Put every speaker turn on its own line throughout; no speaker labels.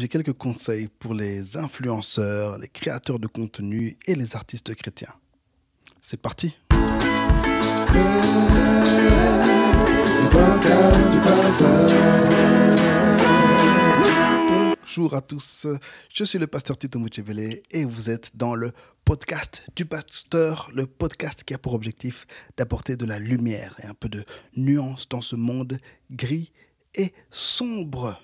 J'ai quelques conseils pour les influenceurs, les créateurs de contenu et les artistes chrétiens. C'est parti Bonjour à tous, je suis le pasteur Tito Mouchevele et vous êtes dans le podcast du pasteur, le podcast qui a pour objectif d'apporter de la lumière et un peu de nuance dans ce monde gris et sombre.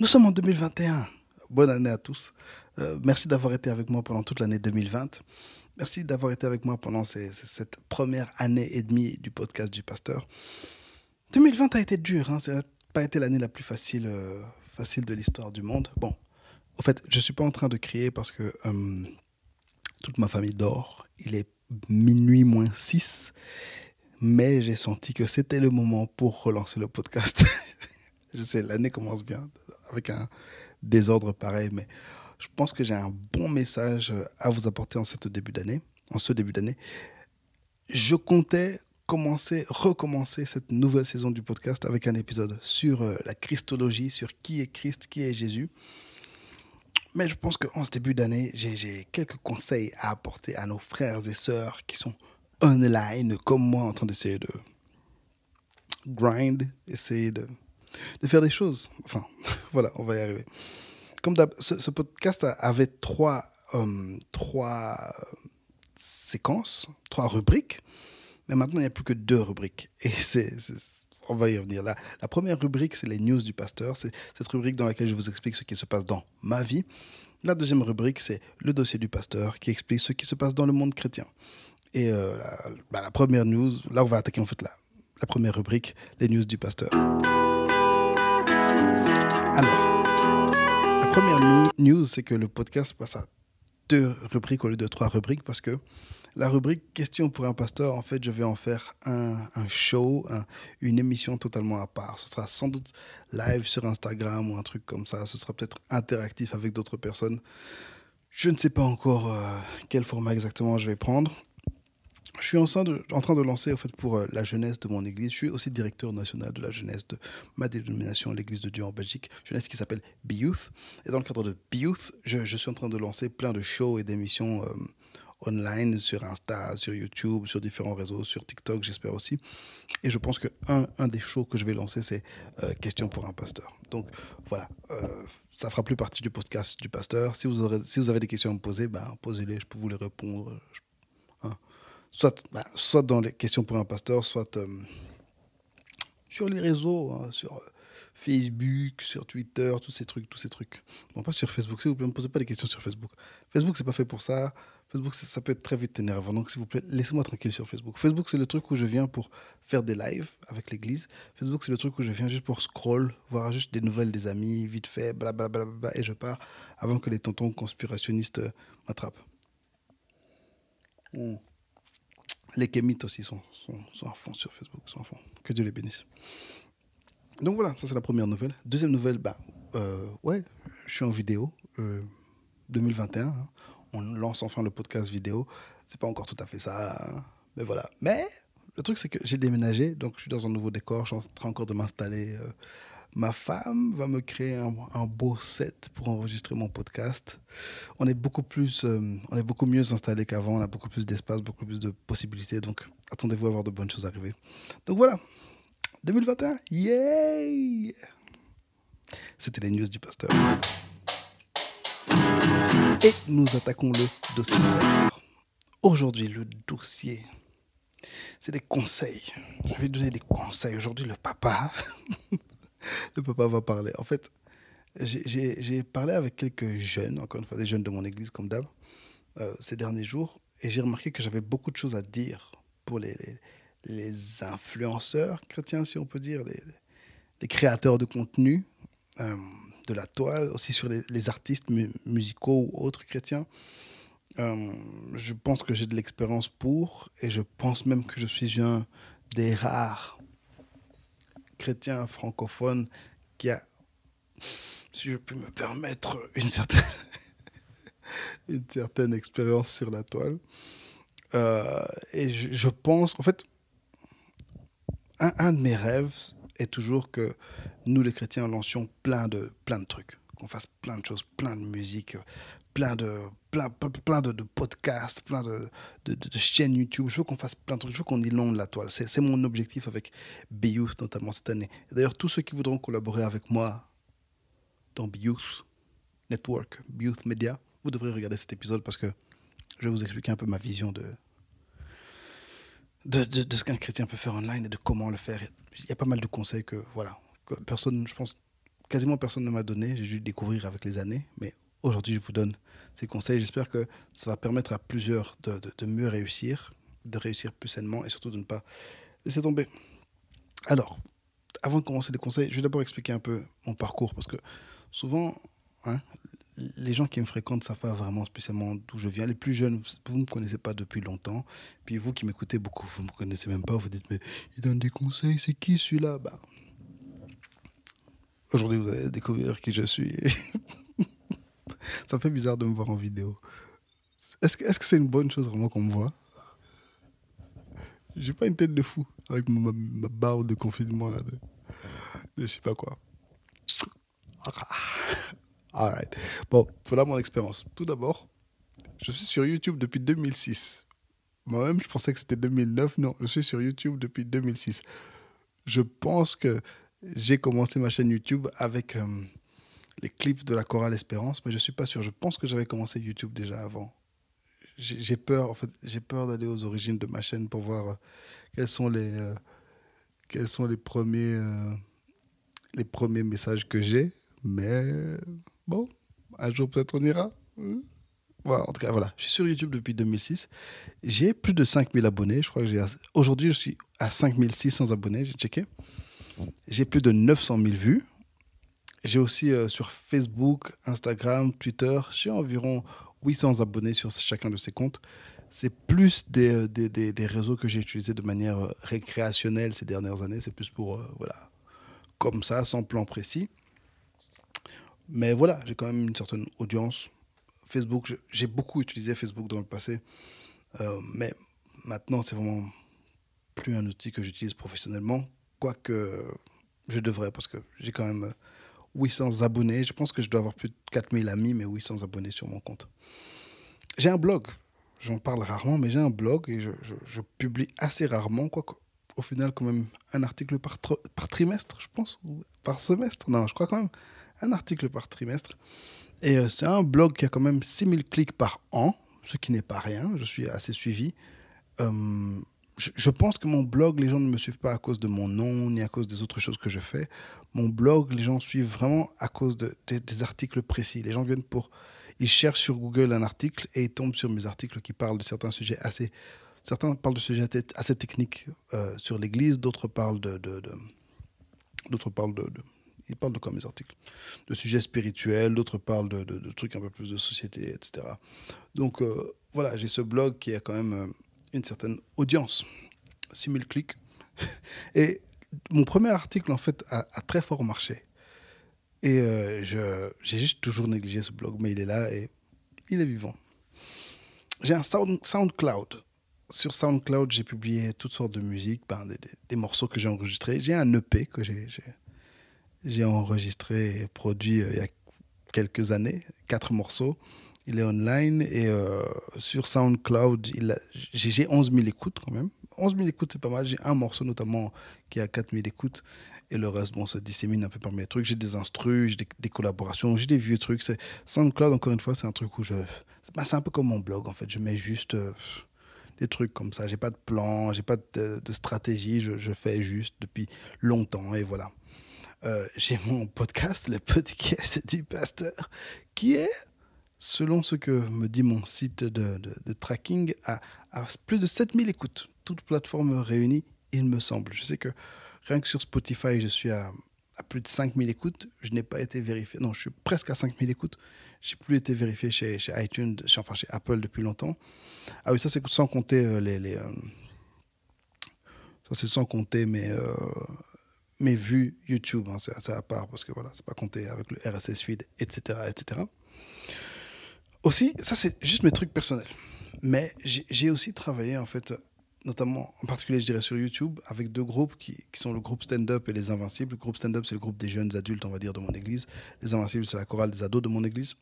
Nous sommes en 2021. Bonne année à tous. Euh, merci d'avoir été avec moi pendant toute l'année 2020. Merci d'avoir été avec moi pendant cette première année et demie du podcast du pasteur. 2020 a été dur. Hein. Ça n'a pas été l'année la plus facile, euh, facile de l'histoire du monde. Bon, au fait, je ne suis pas en train de crier parce que euh, toute ma famille dort. Il est minuit moins 6. Mais j'ai senti que c'était le moment pour relancer le podcast. Je sais, l'année commence bien avec un désordre pareil, mais je pense que j'ai un bon message à vous apporter en, cette début d'année, en ce début d'année. Je comptais commencer, recommencer cette nouvelle saison du podcast avec un épisode sur euh, la Christologie, sur qui est Christ, qui est Jésus. Mais je pense qu'en ce début d'année, j'ai quelques conseils à apporter à nos frères et sœurs qui sont online, comme moi, en train d'essayer de grind, essayer de de faire des choses. Enfin, voilà, on va y arriver. Comme ce, ce, podcast avait trois, euh, trois euh, séquences, trois rubriques, mais maintenant il n'y a plus que deux rubriques. Et c'est on va y revenir. La, la première rubrique, c'est les news du pasteur. C'est cette rubrique dans laquelle je vous explique ce qui se passe dans ma vie. La deuxième rubrique, c'est le dossier du pasteur qui explique ce qui se passe dans le monde chrétien. Et euh, bah, la, première news, là, on va attaquer en fait la première rubrique, les news du pasteur. news, c'est que le podcast passe à deux rubriques au lieu de trois rubriques parce que la rubrique Question pour un pasteur, en fait, je vais en faire un, show, une émission totalement à part. Ce sera sans doute live sur Instagram ou un truc comme ça. Ce sera peut-être interactif avec d'autres personnes. Je ne sais pas encore euh, quel format exactement je vais prendre je suis en train, de, en train de lancer, en fait, pour euh, la jeunesse de mon église, je suis aussi directeur national de la jeunesse de ma dénomination, l'Église de Dieu en Belgique, jeunesse qui s'appelle be Et dans le cadre de be je, suis en train de lancer plein de shows et d'émissions euh, online, sur Insta, sur YouTube, sur différents réseaux, sur TikTok, j'espère aussi. Et je pense que un, des shows que je vais lancer, c'est euh, Questions pour un pasteur. Donc voilà, ça ça fera plus partie du podcast du pasteur. Si vous, si vous avez des questions à me poser, ben, posez-les, je peux vous les répondre. Hein soit, bah, soit dans les questions pour un pasteur, soit euh, sur les réseaux, hein, sur euh, Facebook, sur Twitter, tous ces trucs, tous ces trucs. Bon, pas sur Facebook, s'il vous plaît, ne me posez pas des questions sur Facebook. Facebook, c'est pas fait pour ça. Facebook, ça, peut être très vite énervant. Donc, s'il vous plaît, laissez-moi tranquille sur Facebook. Facebook, c'est le truc où je viens pour faire des lives avec l'église. Facebook, c'est le truc où je viens juste pour scroll, voir juste des nouvelles des amis, vite fait, bla bla blablabla, et je pars avant que les tontons conspirationnistes euh, m'attrapent. Hmm. Les kémites aussi sont, sont, à fond sur Facebook, sont à fond. Que Dieu les bénisse. Donc voilà, ça c'est la première nouvelle. Deuxième nouvelle, ben ouais, je suis en vidéo. 2021, euh, hein. on lance enfin le podcast vidéo. C'est pas encore tout à fait ça, hein. mais voilà. Mais le truc, c'est que j'ai déménagé, donc je suis dans un nouveau décor, je suis en train encore de m'installer. Euh, Ma femme va me créer un, beau set pour enregistrer mon podcast. On est beaucoup plus, euh, on est beaucoup mieux installé qu'avant. On a beaucoup plus d'espace, beaucoup plus de possibilités. Donc, attendez-vous à voir de bonnes choses arriver. Donc voilà, 2021, yay C'était les news du pasteur. Et nous attaquons le dossier Aujourd'hui, le dossier c'est des conseils. Je vais donner des conseils. Aujourd'hui, le papa ne le pas avoir parler. En fait, j'ai parlé avec quelques jeunes, encore une fois, des jeunes de mon église, comme d'hab, euh, ces derniers jours, et j'ai remarqué que j'avais beaucoup de choses à dire pour les, influenceurs chrétiens, si on peut dire, les, créateurs de contenu, euh, de la toile, aussi sur les, artistes musicaux ou autres chrétiens. Euh, je pense que j'ai de l'expérience pour, et je pense même que je suis un des rares chrétien francophone qui a, si je puis me permettre, une certaine, une certaine expérience sur la toile. Euh, et je, pense, en fait, un, un, de mes rêves est toujours que nous, les chrétiens, lancions plein de, plein de trucs, qu'on fasse plein de choses, plein de musique, plein de plein, de, podcasts, plein de, chaînes YouTube. Je veux qu'on fasse plein de trucs, je veux qu'on de la toile. C'est mon objectif avec Beyouth notamment cette année. D'ailleurs, tous ceux qui voudront collaborer avec moi dans Beyouth Network, Beyouth Media, vous devrez regarder cet épisode parce que je vais vous expliquer un peu ma vision de, de, ce qu'un chrétien peut faire online et de comment le faire. Il y a pas mal de conseils que, voilà, que personne, je pense, quasiment personne ne m'a donné. J'ai juste découvrir avec les années, mais aujourd'hui je vous donne ces conseils. J'espère que ça va permettre à plusieurs de, mieux réussir, de réussir plus sainement et surtout de ne pas laisser tomber. Alors, avant de commencer les conseils, je vais d'abord expliquer un peu mon parcours parce que souvent, hein, les gens qui me fréquentent ne savent pas vraiment spécialement d'où je viens. Les plus jeunes, vous ne me connaissez pas depuis longtemps. Puis vous qui m'écoutez beaucoup, vous ne me connaissez même pas. Vous dites, mais il donne des conseils, c'est qui celui-là bah, Aujourd'hui, vous allez découvrir qui je suis. ça me fait bizarre de me voir en vidéo. Est-ce que, est-ce que c'est une bonne chose vraiment qu'on me voit J'ai pas une tête de fou avec ma, barre de confinement là, de, je sais pas quoi. Ah. Bon, voilà mon expérience. Tout d'abord, je suis sur YouTube depuis 2006. Moi-même, je pensais que c'était 2009. Non, je suis sur YouTube depuis 2006. Je pense que j'ai commencé ma chaîne YouTube avec. Euh, les clips de la chorale Espérance, mais je suis pas sûr. Je pense que j'avais commencé YouTube déjà avant. J'ai peur, en fait, j'ai peur d'aller aux origines de ma chaîne pour voir euh, quels sont les euh, quels sont les premiers euh, les premiers messages que j'ai. Mais bon, un jour peut-être on ira. Hmm. Voilà, en tout cas, voilà. Je suis sur YouTube depuis 2006. J'ai plus de 5000 abonnés. Je crois que j'ai. Aujourd'hui, je suis à 5600 abonnés. J'ai checké. J'ai plus de 900 000 vues. J'ai aussi euh, sur Facebook, Instagram, Twitter, j'ai environ 800 abonnés sur chacun de ces comptes. C'est plus des, euh, des, des, réseaux que j'ai utilisés de manière euh, récréationnelle ces dernières années. C'est plus pour, voilà, comme ça, sans plan précis. Mais voilà, j'ai quand même une certaine audience. Facebook, j'ai beaucoup utilisé Facebook dans le passé. mais maintenant, c'est vraiment plus un outil que j'utilise professionnellement. Quoique je devrais, parce que j'ai quand même 800 abonnés. Je pense que je dois avoir plus de 4000 amis, mais 800 abonnés sur mon compte. J'ai un blog. J'en parle rarement, mais j'ai un blog et je, publie assez rarement, quoi. au final quand même un article par, par trimestre, je pense, ou par semestre. Non, je crois quand même un article par trimestre. Et euh, c'est un blog qui a quand même 6000 clics par an, ce qui n'est pas rien. Je suis assez suivi. Hum, je, pense que mon blog, les gens ne me suivent pas à cause de mon nom ni à cause des autres choses que je fais. Mon blog, les gens suivent vraiment à cause de, des articles précis. Les gens viennent pour... Ils cherchent sur Google un article et ils tombent sur mes articles qui parlent de certains sujets assez... Certains parlent de sujets assez techniques euh, sur l'Église, d'autres parlent de... d'autres parlent de, ils parlent de quoi mes articles De sujets spirituels, d'autres parlent de, trucs un peu plus de société, etc. Donc euh, voilà, j'ai ce blog qui a quand même euh, une certaine audience, 6000 clics. Et mon premier article, en fait, a, très fort marché. Et euh, j'ai juste toujours négligé ce blog, mais il est là et il est vivant. J'ai un SoundCloud. Sur SoundCloud, j'ai publié toutes sortes de musiques, ben, des, morceaux que j'ai enregistrés. J'ai un EP que j'ai enregistré et produit euh, il y a quelques années, quatre morceaux. Il est online et euh, sur SoundCloud, j'ai 11 000 écoutes quand même. 11 000 écoutes, c'est pas mal. J'ai un morceau notamment qui a 4 000 écoutes et le reste, bon, ça dissémine un peu parmi les trucs. J'ai des instrus, j'ai des, collaborations, j'ai des vieux trucs. SoundCloud, encore une fois, c'est un truc où je. Bah, c'est un peu comme mon blog en fait. Je mets juste euh, des trucs comme ça. J'ai pas de plan, j'ai pas de, stratégie. Je, fais juste depuis longtemps et voilà. Euh, j'ai mon podcast, le podcast du pasteur, qui est selon ce que me dit mon site de, tracking, à, plus de 7000 écoutes, toutes plateformes réunies, il me semble. Je sais que rien que sur Spotify, je suis à, plus de 5000 écoutes. Je n'ai pas été vérifié. Non, je suis presque à 5000 écoutes. Je n'ai plus été vérifié chez, iTunes, enfin chez Apple depuis longtemps. Ah oui, ça c'est sans compter euh, les... Euh, ça c'est sans compter mes, euh, mes vues YouTube, hein. c'est à part parce que voilà, c'est pas compté avec le RSS feed, etc., etc. Aussi, ça c'est juste mes trucs personnels. Mais j'ai aussi travaillé en fait, notamment en particulier je dirais sur YouTube, avec deux groupes qui, sont le groupe Stand Up et les Invincibles. Le groupe Stand Up c'est le groupe des jeunes adultes, on va dire, de mon église. Les Invincibles c'est la chorale des ados de mon église.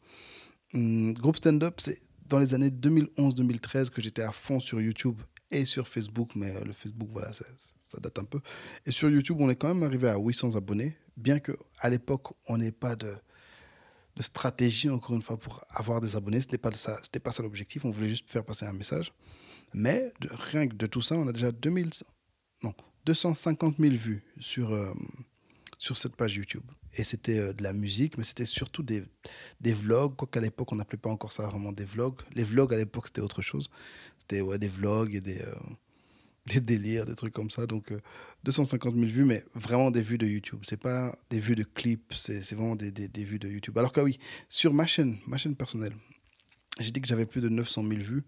Le hmm, groupe Stand Up c'est dans les années 2011-2013 que j'étais à fond sur YouTube et sur Facebook, mais le Facebook voilà, ça, date un peu. Et sur YouTube on est quand même arrivé à 800 abonnés, bien que à l'époque on n'ait pas de de stratégie, encore une fois, pour avoir des abonnés. Ce n'était pas ça, c'était pas ça l'objectif. On voulait juste faire passer un message. Mais de, rien que de tout ça, on a déjà non, 250 000 vues sur, euh, sur cette page YouTube. Et c'était euh, de la musique, mais c'était surtout des, des vlogs, quoiqu'à l'époque, on n'appelait pas encore ça vraiment des vlogs. Les vlogs, à l'époque, c'était autre chose. C'était ouais, des vlogs et des, euh, des délires, des trucs comme ça. Donc, 250 euh, 000 vues, mais vraiment des vues de YouTube. C'est pas des vues de clips, c'est vraiment des, des, vues de YouTube. Alors que ah oui, sur ma chaîne, ma chaîne personnelle, j'ai dit que j'avais plus de 900 000 vues.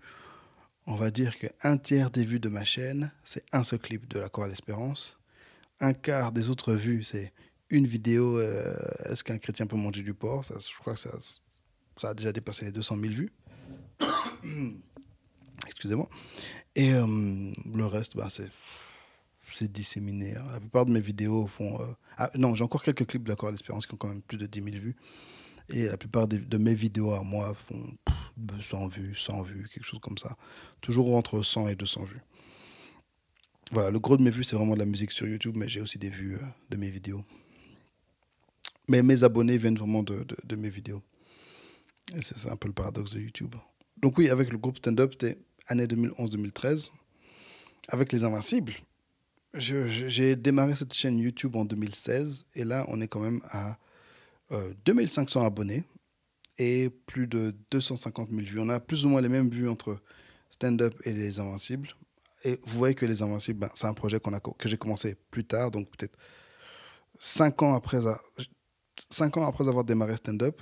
On va dire qu'un tiers des vues de ma chaîne, c'est un seul clip de la à d'Espérance. Un quart des autres vues, c'est une vidéo Est-ce euh, qu'un chrétien peut manger du porc ça, Je crois que ça, ça a déjà dépassé les 200 000 vues. Excusez-moi. Et euh, le reste, bah, c'est c'est disséminé. Hein. La plupart de mes vidéos font. Euh, ah, non, j'ai encore quelques clips d'accord l'espérance qui ont quand même plus de 10 000 vues. Et la plupart de mes vidéos à moi font 200 vues, 100 vues, quelque chose comme ça. Toujours entre 100 et 200 vues. Voilà, le gros de mes vues, c'est vraiment de la musique sur YouTube, mais j'ai aussi des vues euh, de mes vidéos. Mais mes abonnés viennent vraiment de, de, de mes vidéos. Et c'est un peu le paradoxe de YouTube. Donc, oui, avec le groupe stand-up, c'était année 2011-2013, avec Les Invincibles. J'ai démarré cette chaîne YouTube en 2016 et là, on est quand même à 2500 euh, abonnés et plus de 250 000 vues. On a plus ou moins les mêmes vues entre stand-up et Les Invincibles. Et vous voyez que Les Invincibles, ben, c'est un projet a, que j'ai commencé plus tard, donc peut-être 5 ans après, 5 ans après avoir démarré stand-up,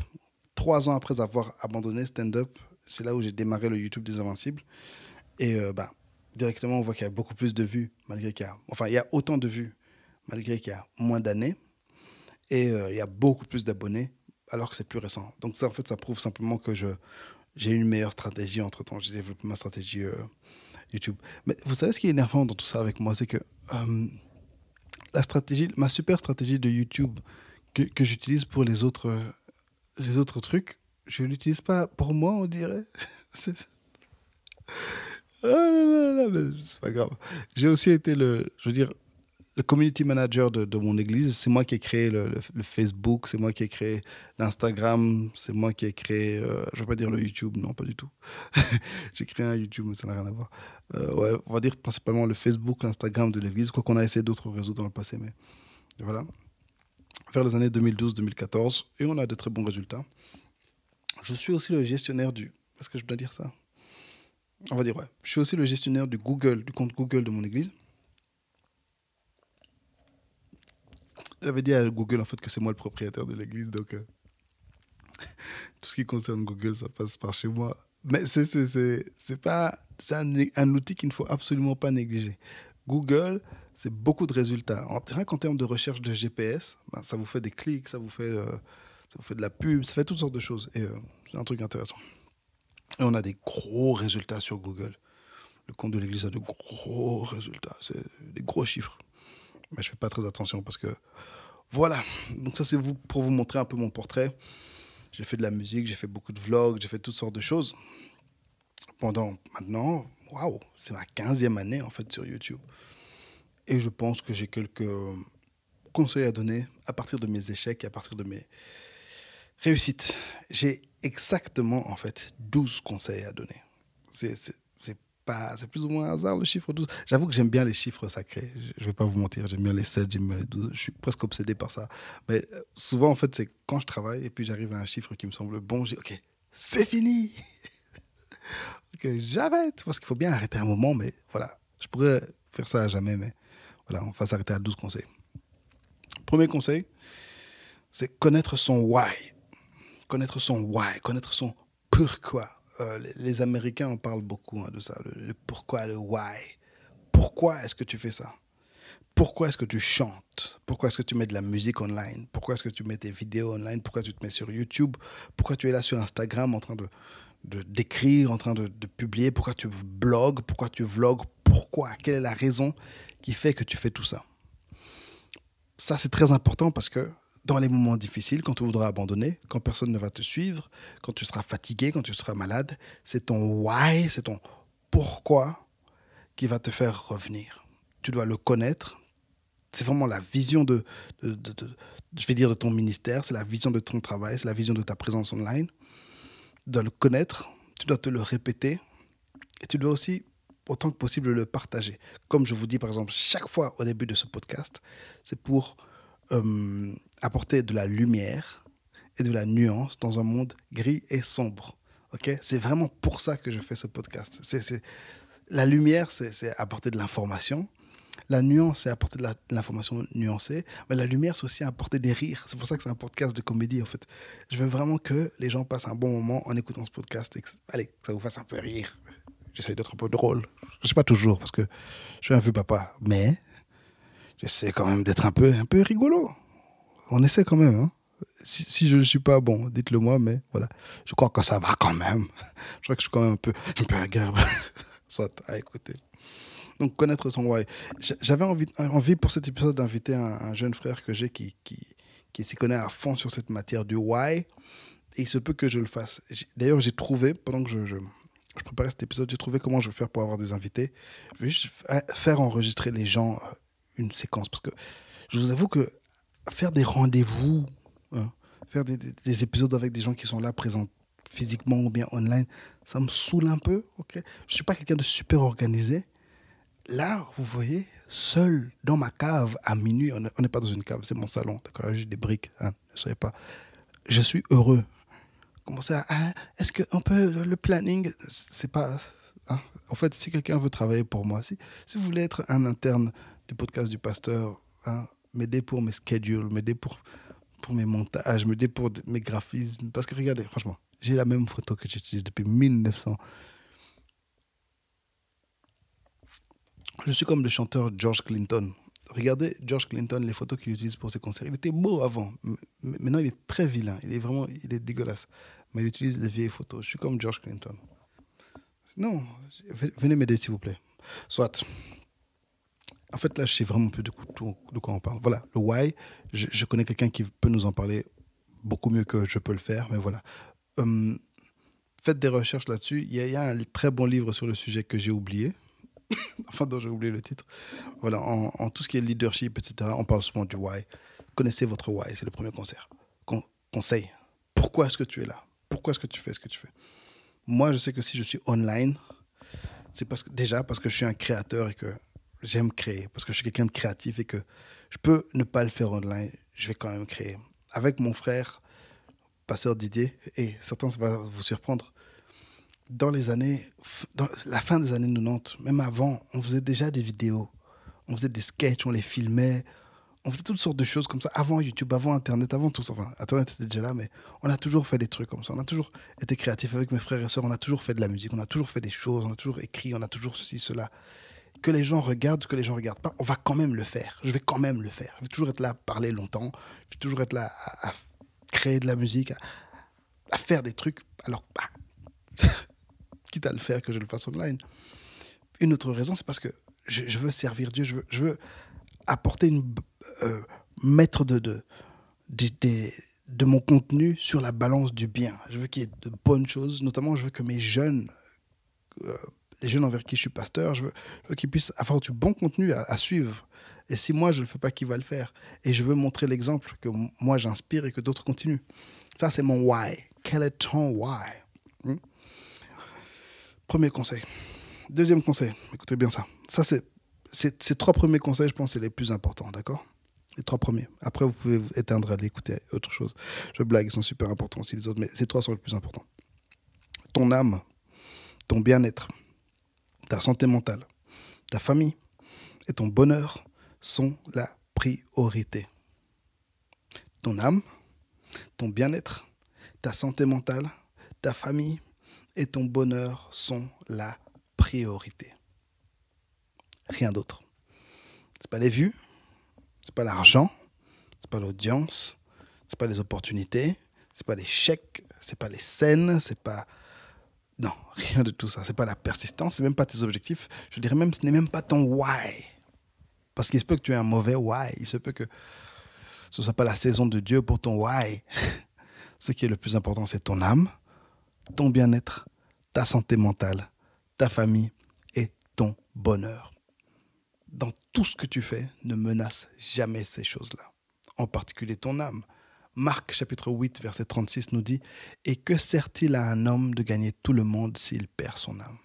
3 ans après avoir abandonné stand-up, c'est là où j'ai démarré le YouTube des Invincibles. Et euh, bah, directement, on voit qu'il y a beaucoup plus de vues, malgré qu'il y a. Enfin, il y a autant de vues, malgré qu'il y a moins d'années. Et euh, il y a beaucoup plus d'abonnés, alors que c'est plus récent. Donc, ça, en fait, ça prouve simplement que je, j'ai une meilleure stratégie entre temps. J'ai développé ma stratégie euh, YouTube. Mais vous savez ce qui est énervant dans tout ça avec moi C'est que la stratégie, ma super stratégie de YouTube que, que j'utilise pour les autres, les autres trucs, je l'utilise pas pour moi, on dirait. Ah c'est pas grave. J'ai aussi été le, je veux dire, le community manager de, mon église. C'est moi qui ai créé le, Facebook, c'est moi qui ai créé l'Instagram, c'est moi qui ai créé, euh, je je vais pas dire le YouTube, non, pas du tout. J'ai créé un YouTube, mais ça n'a rien à voir. Euh, on va dire principalement le Facebook, l'Instagram de l'église, quoi qu'on a essayé d'autres réseaux dans le passé, mais voilà. Vers les années 2012-2014, et on a de très bons résultats. Je suis aussi le gestionnaire du. Est-ce que je dois dire ça On va dire ouais. Je suis aussi le gestionnaire du Google, du compte Google de mon église. J'avais dit à Google en fait que c'est moi le propriétaire de l'église, donc euh, tout ce qui concerne Google, ça passe par chez moi. Mais c'est c'est pas c'est un, outil qu'il ne faut absolument pas négliger. Google, c'est beaucoup de résultats. En, rien qu'en termes de recherche de GPS, ben, ça vous fait des clics, ça vous fait euh, ça fait de la pub, ça fait toutes sortes de choses. Et euh, c'est un truc intéressant. Et on a des gros résultats sur Google. Le compte de l'Église a de gros résultats, c'est des gros chiffres. Mais je ne fais pas très attention parce que voilà. Donc ça c'est pour vous montrer un peu mon portrait. J'ai fait de la musique, j'ai fait beaucoup de vlogs, j'ai fait toutes sortes de choses. Pendant maintenant, waouh, c'est ma 15e année en fait sur YouTube. Et je pense que j'ai quelques conseils à donner à partir de mes échecs et à partir de mes, Réussite. J'ai exactement en fait 12 conseils à donner. C'est pas, plus ou moins hasard le chiffre 12. J'avoue que j'aime bien les chiffres sacrés. Je, ne vais pas vous mentir, j'aime bien les 7, j'aime bien les 12. Je suis presque obsédé par ça. Mais euh, souvent, en fait, c'est quand je travaille et puis j'arrive à un chiffre qui me semble bon, j'ai OK, c'est fini. OK, j'arrête. Parce qu'il faut bien arrêter un moment, mais voilà. Je pourrais faire ça à jamais, mais voilà, on va s'arrêter à 12 conseils. Premier conseil, c'est connaître son why connaître son why, connaître son pourquoi. Euh, les, Américains en parlent beaucoup hein, de ça, le, pourquoi, le why. Pourquoi est-ce que tu fais ça Pourquoi est-ce que tu chantes Pourquoi est-ce que tu mets de la musique online Pourquoi est-ce que tu mets tes vidéos online Pourquoi tu te mets sur YouTube Pourquoi tu es là sur Instagram en train de d'écrire, en train de, publier Pourquoi tu blogues Pourquoi tu vlogs Pourquoi Quelle est la raison qui fait que tu fais tout ça Ça, c'est très important parce que dans les moments difficiles, quand tu voudras abandonner, quand personne ne va te suivre, quand tu seras fatigué, quand tu seras malade, c'est ton why, c'est ton pourquoi qui va te faire revenir. Tu dois le connaître. C'est vraiment la vision de, je vais dire, de ton ministère, c'est la vision de ton travail, c'est la vision de ta présence online. Tu dois le connaître, tu dois te le répéter et tu dois aussi autant que possible le partager. Comme je vous dis par exemple chaque fois au début de ce podcast, c'est pour euh, apporter de la lumière et de la nuance dans un monde gris et sombre. Ok, c'est vraiment pour ça que je fais ce podcast. C'est, La lumière, c'est, apporter de l'information. La nuance, c'est apporter de, l'information nuancée. Mais la lumière, c'est aussi apporter des rires. C'est pour ça que c'est un podcast de comédie, en fait. Je veux vraiment que les gens passent un bon moment en écoutant ce podcast et que, allez, que ça vous fasse un peu rire. J'essaie d'être un peu drôle. Je ne sais pas toujours, parce que je suis un vieux papa. Mais j'essaie quand même d'être un peu, un peu rigolo. On essaie quand même. Hein. Si, si, je ne suis pas bon, dites-le moi, mais voilà. Je crois que ça va quand même. je crois que je suis quand même un peu, un peu Soit à ah, écouter. Donc, connaître son why. J'avais envie, envie pour cet épisode d'inviter un, jeune frère que j'ai qui, qui, qui s'y connaît à fond sur cette matière du why. Et il se peut que je le fasse. D'ailleurs, j'ai trouvé, pendant que je, je, je préparais cet épisode, j'ai trouvé comment je vais faire pour avoir des invités. Je vais juste faire enregistrer les gens euh, une séquence. Parce que je vous avoue que faire des rendez-vous, hein, faire des, épisodes avec des gens qui sont là présents physiquement ou bien online, ça me saoule un peu. ok je ne suis pas quelqu'un de super organisé. Là, vous voyez, seul dans ma cave à minuit, on n'est pas dans une cave, c'est mon salon, d'accord J'ai des briques, hein, je ne soyez pas. Je suis heureux. Commencer à, ah, est-ce qu'on peut, le planning, c'est pas, hein? en fait, si quelqu'un veut travailler pour moi, si, si vous voulez être un interne du podcast du pasteur, hein, m'aider pour mes schedules, m'aider pour, pour mes montages, m'aider pour mes graphismes. Parce que regardez, franchement, j'ai la même photo que j'utilise depuis 1900. Je suis comme le chanteur George Clinton. Regardez George Clinton, les photos qu'il utilise pour ses concerts. Il était beau avant. Maintenant, il est très vilain. Il est vraiment il est dégueulasse. Mais il utilise les vieilles photos. Je suis comme George Clinton. Non, venez m'aider, s'il vous plaît. Soit en fait, là, je sais vraiment plus de, quoi on parle. Voilà, le why, je, connais quelqu'un qui peut nous en parler beaucoup mieux que je peux le faire, mais voilà. Hum, faites des recherches là-dessus. Il y, a un très bon livre sur le sujet que j'ai oublié, enfin, dont j'ai oublié le titre. Voilà, en, tout ce qui est leadership, etc., on parle souvent du why. Connaissez votre why, c'est le premier concert. conseil. Pourquoi est-ce que tu es là Pourquoi est-ce que tu fais ce que tu fais Moi, je sais que si je suis online, c'est parce que, déjà parce que je suis un créateur et que j'aime créer parce que je suis quelqu'un de créatif et que je peux ne pas le faire online, je vais quand même créer. Avec mon frère, passeur d'idées, et certains, ça va vous surprendre, dans les années, dans la fin des années 90, même avant, on faisait déjà des vidéos, on faisait des sketchs, on les filmait, on faisait toutes sortes de choses comme ça, avant YouTube, avant Internet, avant tout ça. Enfin, Internet était déjà là, mais on a toujours fait des trucs comme ça. On a toujours été créatif avec mes frères et sœurs, on a toujours fait de la musique, on a toujours fait des choses, on a toujours écrit, on a toujours ceci, cela que les gens regardent, que les gens regardent pas, on va quand même le faire. Je vais quand même le faire. Je vais toujours être là à parler longtemps. Je vais toujours être là à, créer de la musique, à, faire des trucs. Alors, bah, quitte à le faire, que je le fasse online. Une autre raison, c'est parce que je, veux servir Dieu. Je veux, apporter une euh, mettre de, de, de, mon contenu sur la balance du bien. Je veux qu'il y ait de bonnes choses, notamment je veux que mes jeunes euh, les jeunes envers qui je suis pasteur, je veux, qu'ils puissent avoir du bon contenu à, suivre. Et si moi, je ne le fais pas, qui va le faire Et je veux montrer l'exemple que moi, j'inspire et que d'autres continuent. Ça, c'est mon why. Quel est ton why hmm? Premier conseil. Deuxième conseil, écoutez bien ça. Ça, c'est ces trois premiers conseils, je pense, c'est les plus importants, d'accord Les trois premiers. Après, vous pouvez vous éteindre, à l'écouter autre chose. Je blague, ils sont super importants aussi les autres, mais ces trois sont les plus importants. Ton âme, ton bien-être, ta santé mentale, ta famille et ton bonheur sont la priorité. Ton âme, ton bien-être, ta santé mentale, ta famille et ton bonheur sont la priorité. Rien d'autre. C'est pas les vues, c'est pas l'argent, c'est pas l'audience, c'est pas les opportunités, c'est pas les chèques, c'est pas les scènes, c'est pas non, rien de tout ça. C'est pas la persistance, c'est même pas tes objectifs. Je dirais même, ce n'est même pas ton why. Parce qu'il se peut que tu aies un mauvais why. Il se peut que ce soit pas la saison de Dieu pour ton why. ce qui est le plus important, c'est ton âme, ton bien-être, ta santé mentale, ta famille et ton bonheur. Dans tout ce que tu fais, ne menace jamais ces choses-là. En particulier ton âme. Marc chapitre 8, verset 36 nous dit, Et que sert-il à un homme de gagner tout le monde s'il perd son âme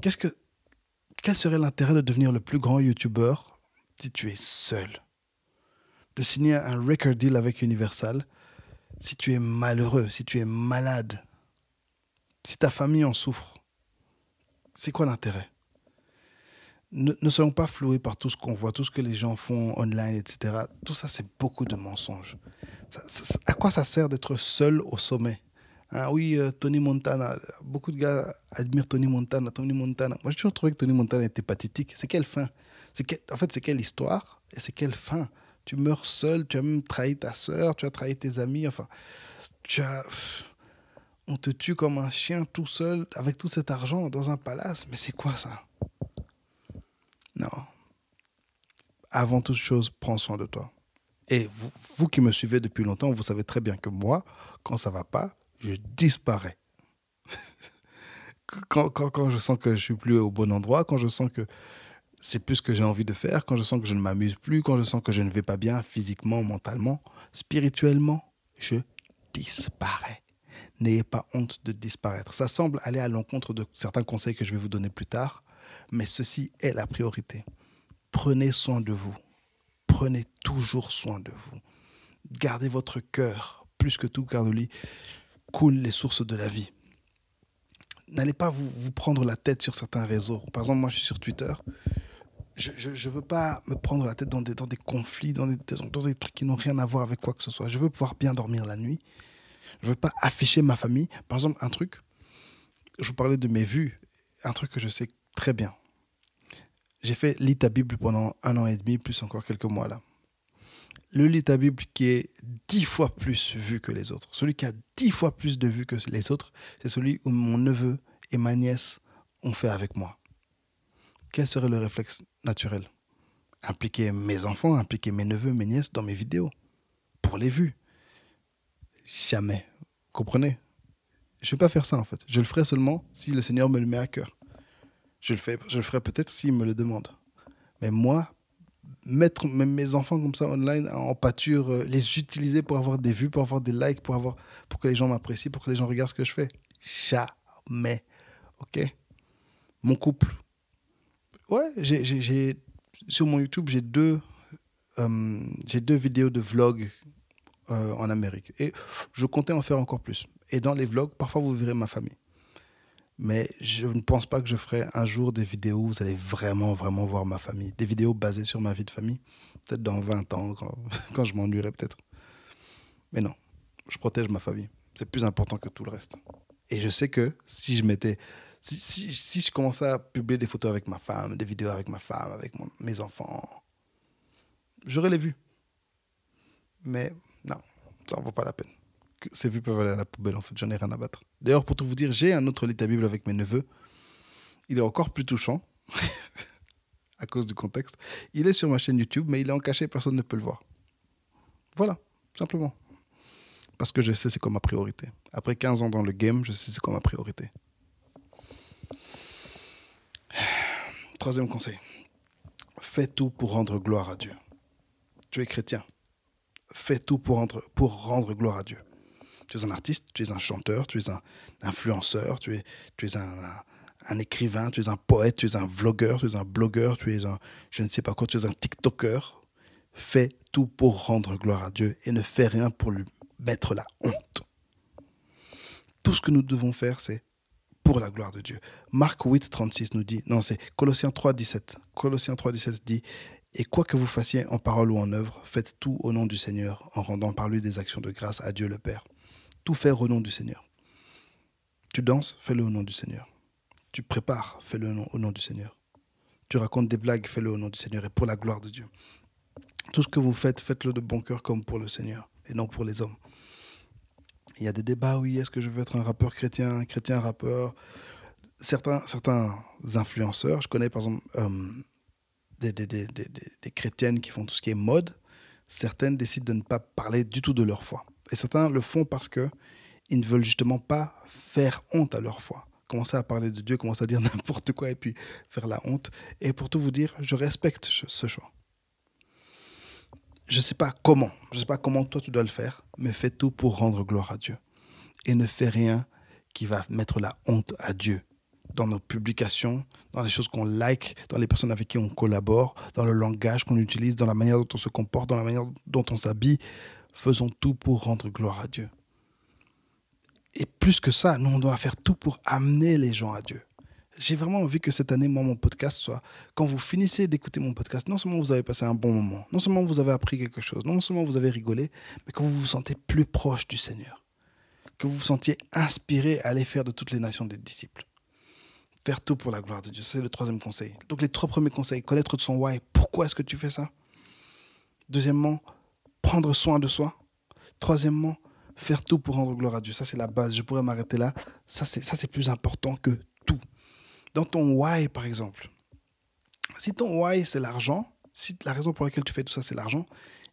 Qu'est-ce que, Quel serait l'intérêt de devenir le plus grand youtubeur si tu es seul De signer un record deal avec Universal si tu es malheureux, si tu es malade, si ta famille en souffre C'est quoi l'intérêt ne, ne soyons pas floués par tout ce qu'on voit, tout ce que les gens font online, etc. Tout ça, c'est beaucoup de mensonges. à quoi ça sert d'être seul au sommet ah oui, euh, Tony Montana. Beaucoup de gars admirent Tony Montana. Tony Montana. Moi, j'ai toujours trouvé que Tony Montana était pathétique. C'est quelle fin c'est En fait, c'est quelle histoire et c'est quelle fin Tu meurs seul, tu as même trahi ta sœur, tu as trahi tes amis. Enfin, tu as... on te tue comme un chien tout seul avec tout cet argent dans un palace. Mais c'est quoi ça non. Avant toute chose, prends soin de toi. Et vous, qui me suivez depuis longtemps, vous savez très bien que moi, quand ça va pas, je disparais. quand, quand, quand, je sens que je suis plus au bon endroit, quand je sens que c'est plus ce que j'ai envie de faire, quand je sens que je ne m'amuse plus, quand je sens que je ne vais pas bien physiquement, mentalement, spirituellement, je disparais. N'ayez pas honte de disparaître. Ça semble aller à l'encontre de certains conseils que je vais vous donner plus tard, mais ceci est la priorité. Prenez soin de vous. Prenez toujours soin de vous. Gardez votre cœur, plus que tout, car de lui coulent les sources de la vie. N'allez pas vous, prendre la tête sur certains réseaux. Par exemple, moi, je suis sur Twitter je ne veux pas me prendre la tête dans des, dans des conflits, dans des, dans des trucs qui n'ont rien à voir avec quoi que ce soit. Je veux pouvoir bien dormir la nuit. Je ne veux pas afficher ma famille. Par exemple, un truc, je vous parlais de mes vues, un truc que je sais très bien j'ai fait lit ta Bible pendant un an et demi, plus encore quelques mois là. Le lit ta Bible qui est dix fois plus vu que les autres, celui qui a dix fois plus de vues que les autres, c'est celui où mon neveu et ma nièce ont fait avec moi. Quel serait le réflexe naturel Impliquer mes enfants, impliquer mes neveux, mes nièces dans mes vidéos, pour les vues. Jamais. Comprenez Je ne vais pas faire ça en fait. Je le ferai seulement si le Seigneur me le met à cœur. Je le, fais, je le ferai peut-être s'ils me le demandent. Mais moi, mettre mes enfants comme ça online en pâture, euh, les utiliser pour avoir des vues, pour avoir des likes, pour, avoir, pour que les gens m'apprécient, pour que les gens regardent ce que je fais. Jamais. OK Mon couple. Ouais, j'ai, sur mon YouTube, j'ai deux, euh, j'ai deux vidéos de vlogs euh, en Amérique. Et je comptais en faire encore plus. Et dans les vlogs, parfois, vous verrez ma famille mais je ne pense pas que je ferai un jour des vidéos où vous allez vraiment, vraiment voir ma famille. Des vidéos basées sur ma vie de famille, peut-être dans 20 ans, quand, je m'ennuierai peut-être. Mais non, je protège ma famille. C'est plus important que tout le reste. Et je sais que si je mettais, Si, je commençais à publier des photos avec ma femme, des vidéos avec ma femme, avec mes enfants, j'aurais les vues. Mais non, ça n'en vaut pas la peine ces vues peuvent aller à la poubelle, en fait. J'en ai rien à battre. D'ailleurs, pour tout vous dire, j'ai un autre lit à Bible avec mes neveux. Il est encore plus touchant, à cause du contexte. Il est sur ma chaîne YouTube, mais il est en cachet, personne ne peut le voir. Voilà, simplement. Parce que je sais c'est comme ma priorité. Après 15 ans dans le game, je sais c'est comme ma priorité. Troisième conseil. Fais tout pour rendre gloire à Dieu. Tu es chrétien. Fais tout pour pour rendre gloire à Dieu. Tu es un artiste, tu es un chanteur, tu es un influenceur, tu es, tu es un, écrivain, tu es un poète, tu es un vlogueur, tu es un blogueur, tu es un je ne sais pas quoi, tu es un TikToker. Fais tout pour rendre gloire à Dieu et ne fais rien pour lui mettre la honte. Tout ce que nous devons faire, c'est pour la gloire de Dieu. Marc 8, 36 nous dit, non, c'est Colossiens 3, 17. Colossiens 3, 17 dit, et quoi que vous fassiez en parole ou en œuvre, faites tout au nom du Seigneur en rendant par lui des actions de grâce à Dieu le Père tout faire au nom du Seigneur. Tu danses, fais-le au nom du Seigneur. Tu prépares, fais-le au nom du Seigneur. Tu racontes des blagues, fais-le au nom du Seigneur et pour la gloire de Dieu. Tout ce que vous faites, faites-le de bon cœur comme pour le Seigneur et non pour les hommes. Il y a des débats, oui, est-ce que je veux être un rappeur chrétien, un chrétien rappeur certains, certains influenceurs, je connais par exemple euh, des, chrétiennes qui font tout ce qui est mode, certaines décident de ne pas parler du tout de leur foi. Et certains le font parce que ils ne veulent justement pas faire honte à leur foi. Commencer à parler de Dieu, commencer à dire n'importe quoi et puis faire la honte. Et pour tout vous dire, je respecte ce choix. Je ne sais pas comment, je ne sais pas comment toi tu dois le faire, mais fais tout pour rendre gloire à Dieu. Et ne fais rien qui va mettre la honte à Dieu dans nos publications, dans les choses qu'on like, dans les personnes avec qui on collabore, dans le langage qu'on utilise, dans la manière dont on se comporte, dans la manière dont on s'habille faisons tout pour rendre gloire à Dieu. Et plus que ça, nous, on doit faire tout pour amener les gens à Dieu. J'ai vraiment envie que cette année, moi, mon podcast soit, quand vous finissez d'écouter mon podcast, non seulement vous avez passé un bon moment, non seulement vous avez appris quelque chose, non seulement vous avez rigolé, mais que vous vous sentez plus proche du Seigneur, que vous vous sentiez inspiré à aller faire de toutes les nations des disciples. Faire tout pour la gloire de Dieu, c'est le troisième conseil. Donc les trois premiers conseils, connaître de son why, pourquoi est-ce que tu fais ça Deuxièmement, prendre soin de soi. Troisièmement, faire tout pour rendre gloire à Dieu. Ça, c'est la base. Je pourrais m'arrêter là. Ça, c'est plus important que tout. Dans ton why, par exemple, si ton why, c'est l'argent, si la raison pour laquelle tu fais tout ça, c'est l'argent,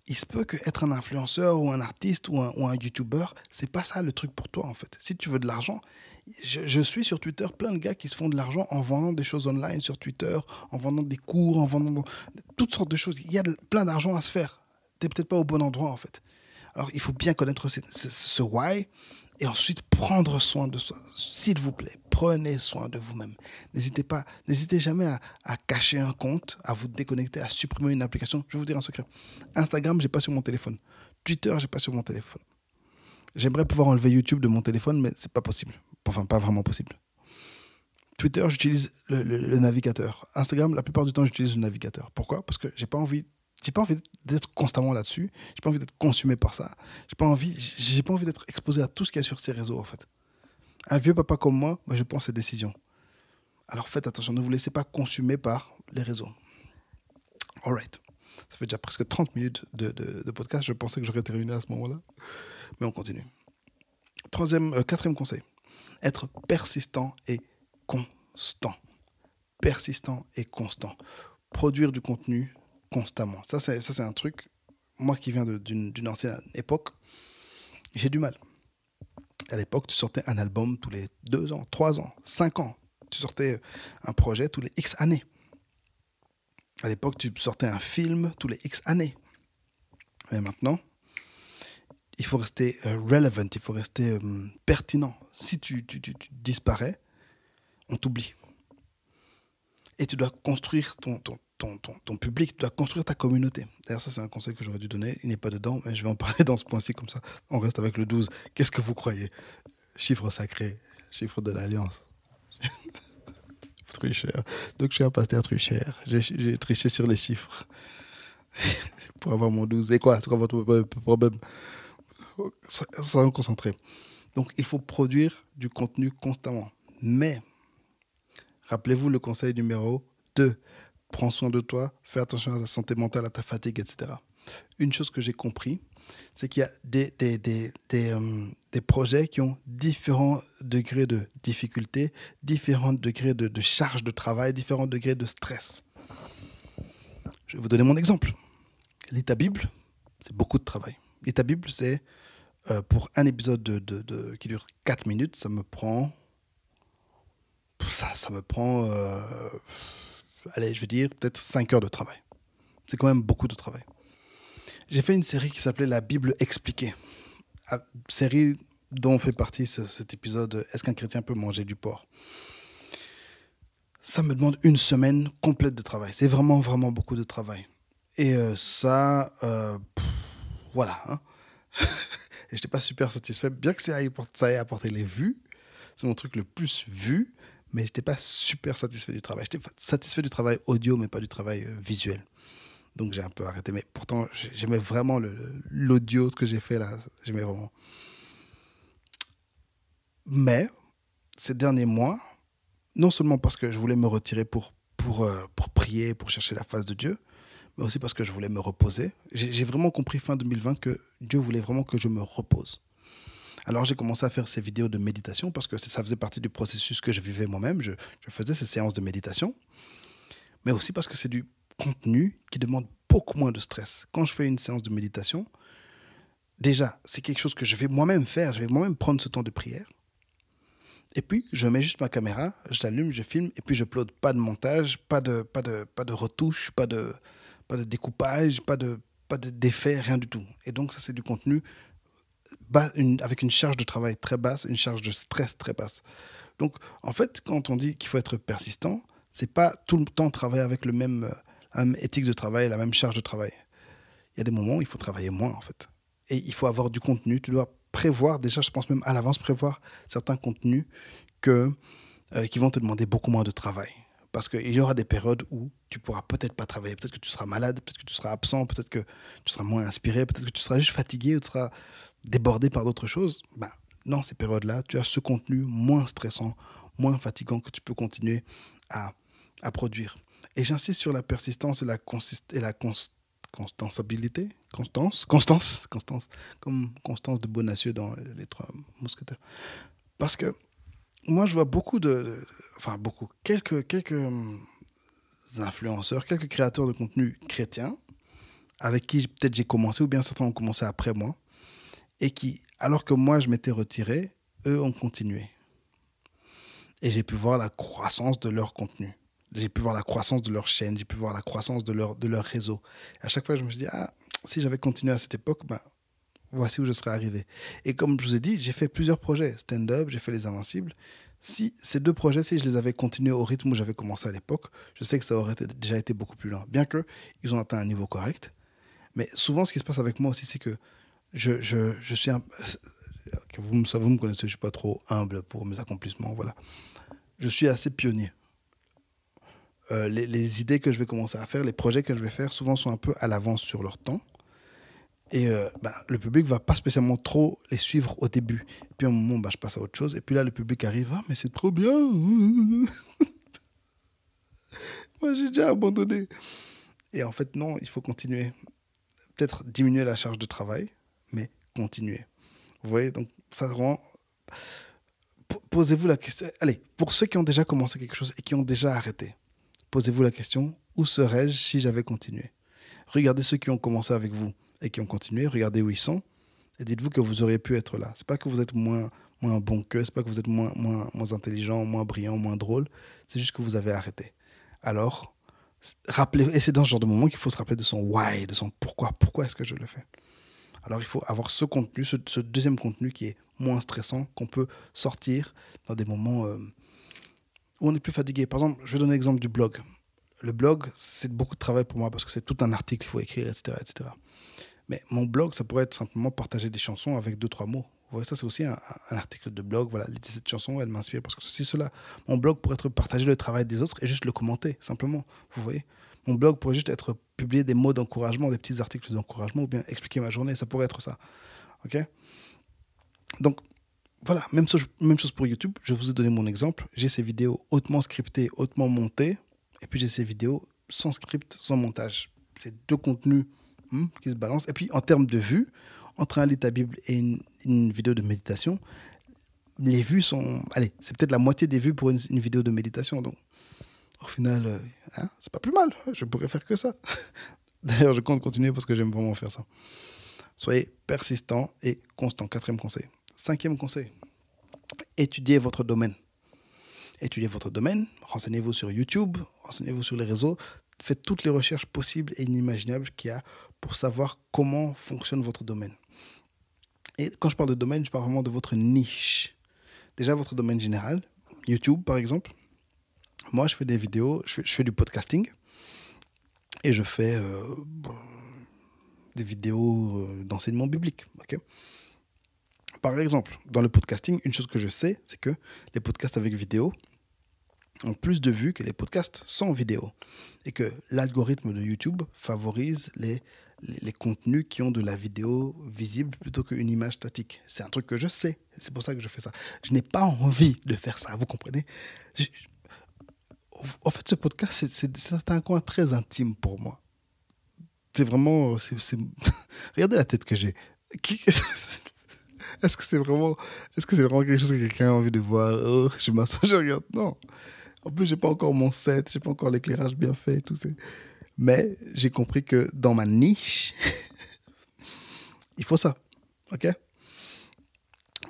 il se peut qu'être un influenceur ou un artiste ou un, ou un youtubeur, c'est pas ça le truc pour toi en fait. Si tu veux de l'argent, je, suis sur Twitter plein de gars qui se font de l'argent en vendant des choses online sur Twitter, en vendant des cours, en vendant toutes sortes de choses. Il y a plein d'argent à se faire peut-être pas au bon endroit en fait. Alors il faut bien connaître ce, why et ensuite prendre soin de soi. S'il vous plaît, prenez soin de vous-même. N'hésitez pas, n'hésitez jamais à, cacher un compte, à vous déconnecter, à supprimer une application. Je vais vous dire un secret. Instagram, j'ai pas sur mon téléphone. Twitter, j'ai pas sur mon téléphone. J'aimerais pouvoir enlever YouTube de mon téléphone, mais c'est pas possible. Enfin, pas vraiment possible. Twitter, j'utilise le, le, navigateur. Instagram, la plupart du temps, j'utilise le navigateur. Pourquoi Parce que j'ai pas envie j'ai pas envie d'être constamment là-dessus. J'ai pas envie d'être consumé par ça. J'ai pas envie, j'ai pas envie d'être exposé à tout ce qu'il y a sur ces réseaux, en fait. Un vieux papa comme moi, moi je prends ses décisions. Alors faites attention, ne vous laissez pas consumer par les réseaux. All right. Ça fait déjà presque 30 minutes de, de, podcast. Je pensais que j'aurais terminé à ce moment-là. Mais on continue. Troisième, euh, quatrième conseil. Être persistant et constant. Persistant et constant. Produire du contenu constamment. Ça, c'est un truc, moi qui viens d'une ancienne époque, j'ai du mal. À l'époque, tu sortais un album tous les deux ans, trois ans, cinq ans. Tu sortais un projet tous les X années. À l'époque, tu sortais un film tous les X années. Mais maintenant, il faut rester euh, relevant, il faut rester euh, pertinent. Si tu, disparais, on t'oublie. Et tu dois construire ton, ton, public, tu dois construire ta communauté. D'ailleurs, ça, c'est un conseil que j'aurais dû donner. Il n'est pas dedans, mais je vais en parler dans ce point-ci, comme ça, on reste avec le 12. Qu'est-ce que vous croyez Chiffre sacré, chiffre de l'Alliance. Tricheur. Donc, je suis un pasteur tricheur. J'ai triché sur les chiffres pour avoir mon 12. Et quoi C'est quoi votre problème Sans concentrer. Donc, il faut produire du contenu constamment. Mais, rappelez-vous le conseil numéro 2 prends soin de toi, fais attention à ta santé mentale, à ta fatigue, etc. Une chose que j'ai compris, c'est qu'il y a des, euh, des, projets qui ont différents degrés de difficulté, différents degrés de, de, charge de travail, différents degrés de stress. Je vais vous donner mon exemple. L'État Bible, c'est beaucoup de travail. L'État Bible, c'est euh, pour un épisode de, qui dure 4 minutes, ça me prend. Ça, ça me prend. Euh, allez, je vais dire peut-être 5 heures de travail. C'est quand même beaucoup de travail. J'ai fait une série qui s'appelait La Bible expliquée. Ah, série dont fait partie cet épisode Est-ce qu'un chrétien peut manger du porc Ça me demande une semaine complète de travail. C'est vraiment, vraiment beaucoup de travail. Et euh, ça, euh, voilà. Hein. Et je n'étais pas super satisfait, bien que ça ait apporté les vues. C'est mon truc le plus vu mais n'étais pas super satisfait du travail. J'étais satisfait du travail audio, mais pas du travail euh, visuel. Donc j'ai un peu arrêté. Mais pourtant, j'aimais vraiment l'audio, ce que j'ai fait là. J'aimais vraiment. Mais ces derniers mois, non seulement parce que je voulais me retirer pour, pour, euh, pour prier, pour chercher la face de Dieu, mais aussi parce que je voulais me reposer. J'ai vraiment compris fin 2020 que Dieu voulait vraiment que je me repose. Alors j'ai commencé à faire ces vidéos de méditation parce que ça faisait partie du processus que je vivais moi-même. Je, faisais ces séances de méditation, mais aussi parce que c'est du contenu qui demande beaucoup moins de stress. Quand je fais une séance de méditation, déjà, c'est quelque chose que je vais moi-même faire. Je vais moi-même prendre ce temps de prière. Et puis, je mets juste ma caméra, j'allume, je filme, et puis je plaude Pas de montage, pas de, pas de, pas de retouche, pas de, pas de découpage, pas de, pas rien du tout. Et donc ça, c'est du contenu une, avec une charge de travail très basse, une charge de stress très basse. Donc, en fait, quand on dit qu'il faut être persistant, c'est pas tout le temps travailler avec le même, euh, la même éthique de travail, la même charge de travail. Il y a des moments où il faut travailler moins, en fait. Et il faut avoir du contenu. Tu dois prévoir, déjà, je pense même à l'avance, prévoir certains contenus que, euh, qui vont te demander beaucoup moins de travail. Parce qu'il y aura des périodes où tu pourras peut-être pas travailler, peut-être que tu seras malade, peut-être que tu seras absent, peut-être que tu seras moins inspiré, peut-être que tu seras juste fatigué, ou tu seras débordé par d'autres choses, bah, dans ces périodes-là, tu as ce contenu moins stressant, moins fatigant que tu peux continuer à, produire. Et j'insiste sur la persistance et la, et la constance constance, constance, constance, comme Constance de Bonacieux dans Les Trois Mousquetaires. Parce que moi, je vois beaucoup de, enfin beaucoup, quelques, quelques hum, influenceurs, quelques créateurs de contenu chrétiens, avec qui peut-être j'ai commencé, ou bien certains ont commencé après moi, et qui, alors que moi je m'étais retiré, eux ont continué. Et j'ai pu voir la croissance de leur contenu. J'ai pu voir la croissance de leur chaîne, j'ai pu voir la croissance de leur, de leur réseau. à chaque fois, je me suis dit, ah, si j'avais continué à cette époque, ben, voici où je serais arrivé. Et comme je vous ai dit, j'ai fait plusieurs projets, stand-up, j'ai fait les invincibles. Si ces deux projets, si je les avais continués au rythme où j'avais commencé à l'époque, je sais que ça aurait déjà été beaucoup plus lent. Bien que ils ont atteint un niveau correct, mais souvent ce qui se passe avec moi aussi, c'est que je, je, je suis un, vous, vous me connaissez, je ne suis pas trop humble pour mes accomplissements. Voilà. Je suis assez pionnier. Euh, les, les, idées que je vais commencer à faire, les projets que je vais faire, souvent sont un peu à l'avance sur leur temps. Et euh, ben, le public ne va pas spécialement trop les suivre au début. puis à un moment, ben, je passe à autre chose. Et puis là, le public arrive, ah, mais c'est trop bien. Moi, j'ai déjà abandonné. Et en fait, non, il faut continuer. Peut-être diminuer la charge de travail mais continuez. Vous voyez, donc ça rend... Posez-vous la question. Allez, pour ceux qui ont déjà commencé quelque chose et qui ont déjà arrêté, posez-vous la question, où serais-je si j'avais continué Regardez ceux qui ont commencé avec vous et qui ont continué, regardez où ils sont et dites-vous que vous auriez pu être là. C'est pas que vous êtes moins moins bon que, c'est pas que vous êtes moins moins moins intelligent, moins brillant, moins drôle, c'est juste que vous avez arrêté. Alors, rappelez et c'est dans ce genre de moment qu'il faut se rappeler de son why, de son pourquoi, pourquoi est-ce que je le fais. Alors il faut avoir ce contenu, ce, deuxième contenu qui est moins stressant, qu'on peut sortir dans des moments euh, où on est plus fatigué. Par exemple, je vais donner l'exemple du blog. Le blog, c'est beaucoup de travail pour moi parce que c'est tout un article qu'il faut écrire, etc., etc. Mais mon blog, ça pourrait être simplement partager des chansons avec deux, trois mots. Vous voyez, ça, c'est aussi un, article de blog. Voilà, cette chanson, elle m'inspire parce que ceci, cela. Mon blog pourrait être partager le travail des autres et juste le commenter, simplement. Vous voyez mon blog pourrait juste être publié des mots d'encouragement, des petits articles d'encouragement, ou bien expliquer ma journée, ça pourrait être ça. OK Donc, voilà, même, même chose pour YouTube. Je vous ai donné mon exemple. J'ai ces vidéos hautement scriptées, hautement montées, et puis j'ai ces vidéos sans script, sans montage. C'est deux contenus hmm, qui se balancent. Et puis, en termes de vues, entre un lit à Bible et une, vidéo de méditation, les vues sont. Allez, c'est peut-être la moitié des vues pour une vidéo de méditation. Donc, au final, euh, hein, c'est pas plus mal. Je pourrais faire que ça. D'ailleurs, je compte continuer parce que j'aime vraiment faire ça. Soyez persistant et constant. Quatrième conseil. Cinquième conseil. Étudiez votre domaine. Étudiez votre domaine. Renseignez-vous sur YouTube. Renseignez-vous sur les réseaux. Faites toutes les recherches possibles et inimaginables qu'il y a pour savoir comment fonctionne votre domaine. Et quand je parle de domaine, je parle vraiment de votre niche. Déjà, votre domaine général, YouTube par exemple, moi, je fais des vidéos, je fais, du podcasting et je fais euh, des vidéos euh, d'enseignement biblique. Par exemple, dans le podcasting, une chose que je sais, c'est que les podcasts avec vidéo ont plus de vues que les podcasts sans vidéo et que l'algorithme de YouTube favorise les, les, contenus qui ont de la vidéo visible plutôt qu'une image statique. C'est un truc que je sais, c'est pour ça que je fais ça. Je n'ai pas envie de faire ça, vous comprenez en fait, ce podcast, c'est un coin très intime pour moi. C'est vraiment. Regardez la tête que j'ai. Est-ce que c'est vraiment, est-ce que c'est vraiment quelque chose que quelqu'un a envie de voir oh, Je m'assois, je regarde. Non. En plus, j'ai pas encore mon set, j'ai pas encore l'éclairage bien fait, et tout ça. Mais j'ai compris que dans ma niche, il faut ça, ok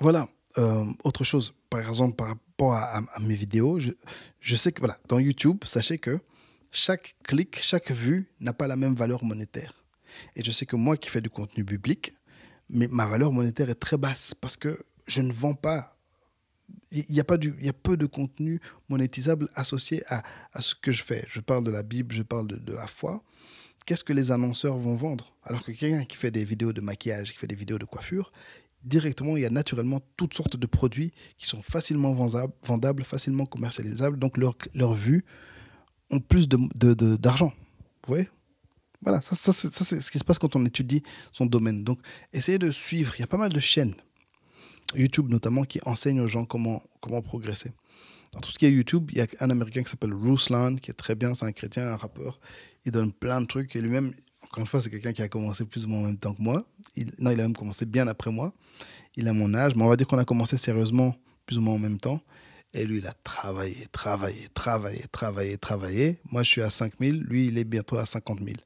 Voilà. Euh, autre chose, par exemple, par rapport à, mes vidéos, je, sais que, voilà, dans YouTube, sachez que chaque clic, chaque vue n'a pas la même valeur monétaire. Et je sais que moi qui fais du contenu public, mais ma valeur monétaire est très basse parce que je ne vends pas. Il y a, pas du, il y a peu de contenu monétisable associé à, ce que je fais. Je parle de la Bible, je parle de, de la foi. Qu'est-ce que les annonceurs vont vendre Alors que quelqu'un qui fait des vidéos de maquillage, qui fait des vidéos de coiffure, directement, il y a naturellement toutes sortes de produits qui sont facilement vendables, facilement commercialisables. Donc, leurs vues ont plus d'argent. De, de, Vous voyez Voilà, ça, c'est ce qui se passe quand on étudie son domaine. Donc, essayez de suivre. Il y a pas mal de chaînes, YouTube notamment, qui enseignent aux gens comment, comment progresser. Dans tout ce qui est YouTube, il y a un Américain qui s'appelle Ruslan, qui est très bien, c'est un chrétien, un rappeur. Il donne plein de trucs et lui-même, encore une fois, c'est quelqu'un qui a commencé plus ou moins en même temps que moi. Il, non, il a même commencé bien après moi. Il a mon âge, mais on va dire qu'on a commencé sérieusement plus ou moins en même temps. Et lui, il a travaillé, travaillé, travaillé, travaillé, travaillé. Moi, je suis à 5000 Lui, il est bientôt à 50 000.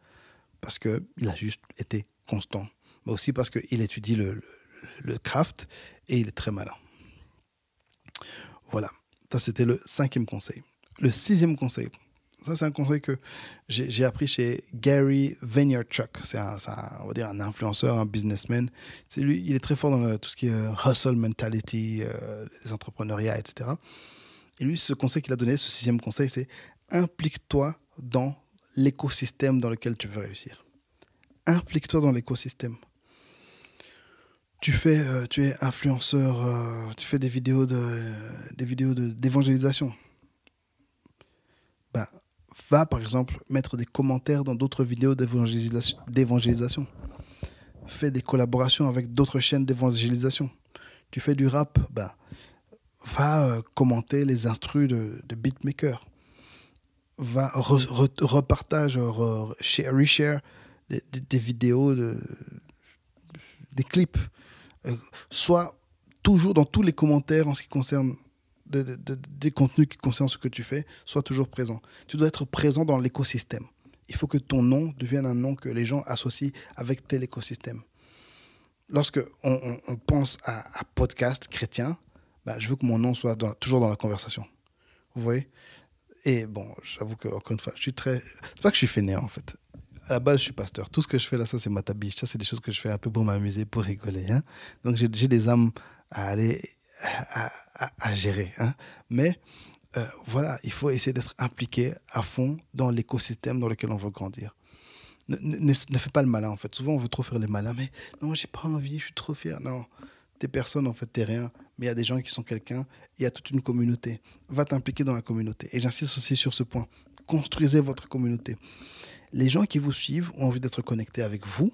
Parce qu'il a juste été constant. Mais aussi parce qu'il étudie le, le craft et il est très malin. Voilà. Ça, c'était le cinquième conseil. Le sixième conseil, ça, c'est un conseil que j'ai appris chez Gary Vaynerchuk. C'est un, on va dire un influenceur, un businessman. C'est lui, il est très fort dans tout ce qui est euh, hustle mentality, euh, les entrepreneuriat, etc. Et lui, ce conseil qu'il a donné, ce sixième conseil, c'est implique-toi dans l'écosystème dans lequel tu veux réussir. Implique-toi dans l'écosystème. Tu fais, euh, tu es influenceur, tu fais des vidéos de, des vidéos d'évangélisation va par exemple mettre des commentaires dans d'autres vidéos d'évangélisation. Fais des collaborations avec d'autres chaînes d'évangélisation. Tu fais du rap, ben, va euh, commenter les instrus de, beatmaker. Va repartage, euh, share, reshare des, vidéos, des clips. Euh, soit toujours dans tous les commentaires en ce qui concerne des contenus qui concernent ce que tu fais soit toujours présent. Tu dois être présent dans l'écosystème. Il faut que ton nom devienne un nom que les gens associent avec tel écosystème. Lorsque on, pense à, podcast chrétien, bah, je veux que mon nom soit toujours dans la conversation. Vous voyez Et bon, j'avoue que encore une fois, je suis très. C'est pas que je suis fainéant en fait à la base, je suis pasteur. Tout ce que je fais là, ça, c'est ma tabiche. Ça, c'est des choses que je fais un peu pour m'amuser, pour rigoler. Hein Donc, j'ai des âmes à aller à, gérer. Hein. Mais euh, voilà, il faut essayer d'être impliqué à fond dans l'écosystème dans lequel on veut grandir. Ne, ne, ne, fais pas le malin en fait. Souvent on veut trop faire le malins, mais non, j'ai pas envie, je suis trop fier. Non, t'es personne en fait, t'es rien. Mais il y a des gens qui sont quelqu'un, il y a toute une communauté. Va t'impliquer dans la communauté. Et j'insiste aussi sur ce point. Construisez votre communauté. Les gens qui vous suivent ont envie d'être connectés avec vous,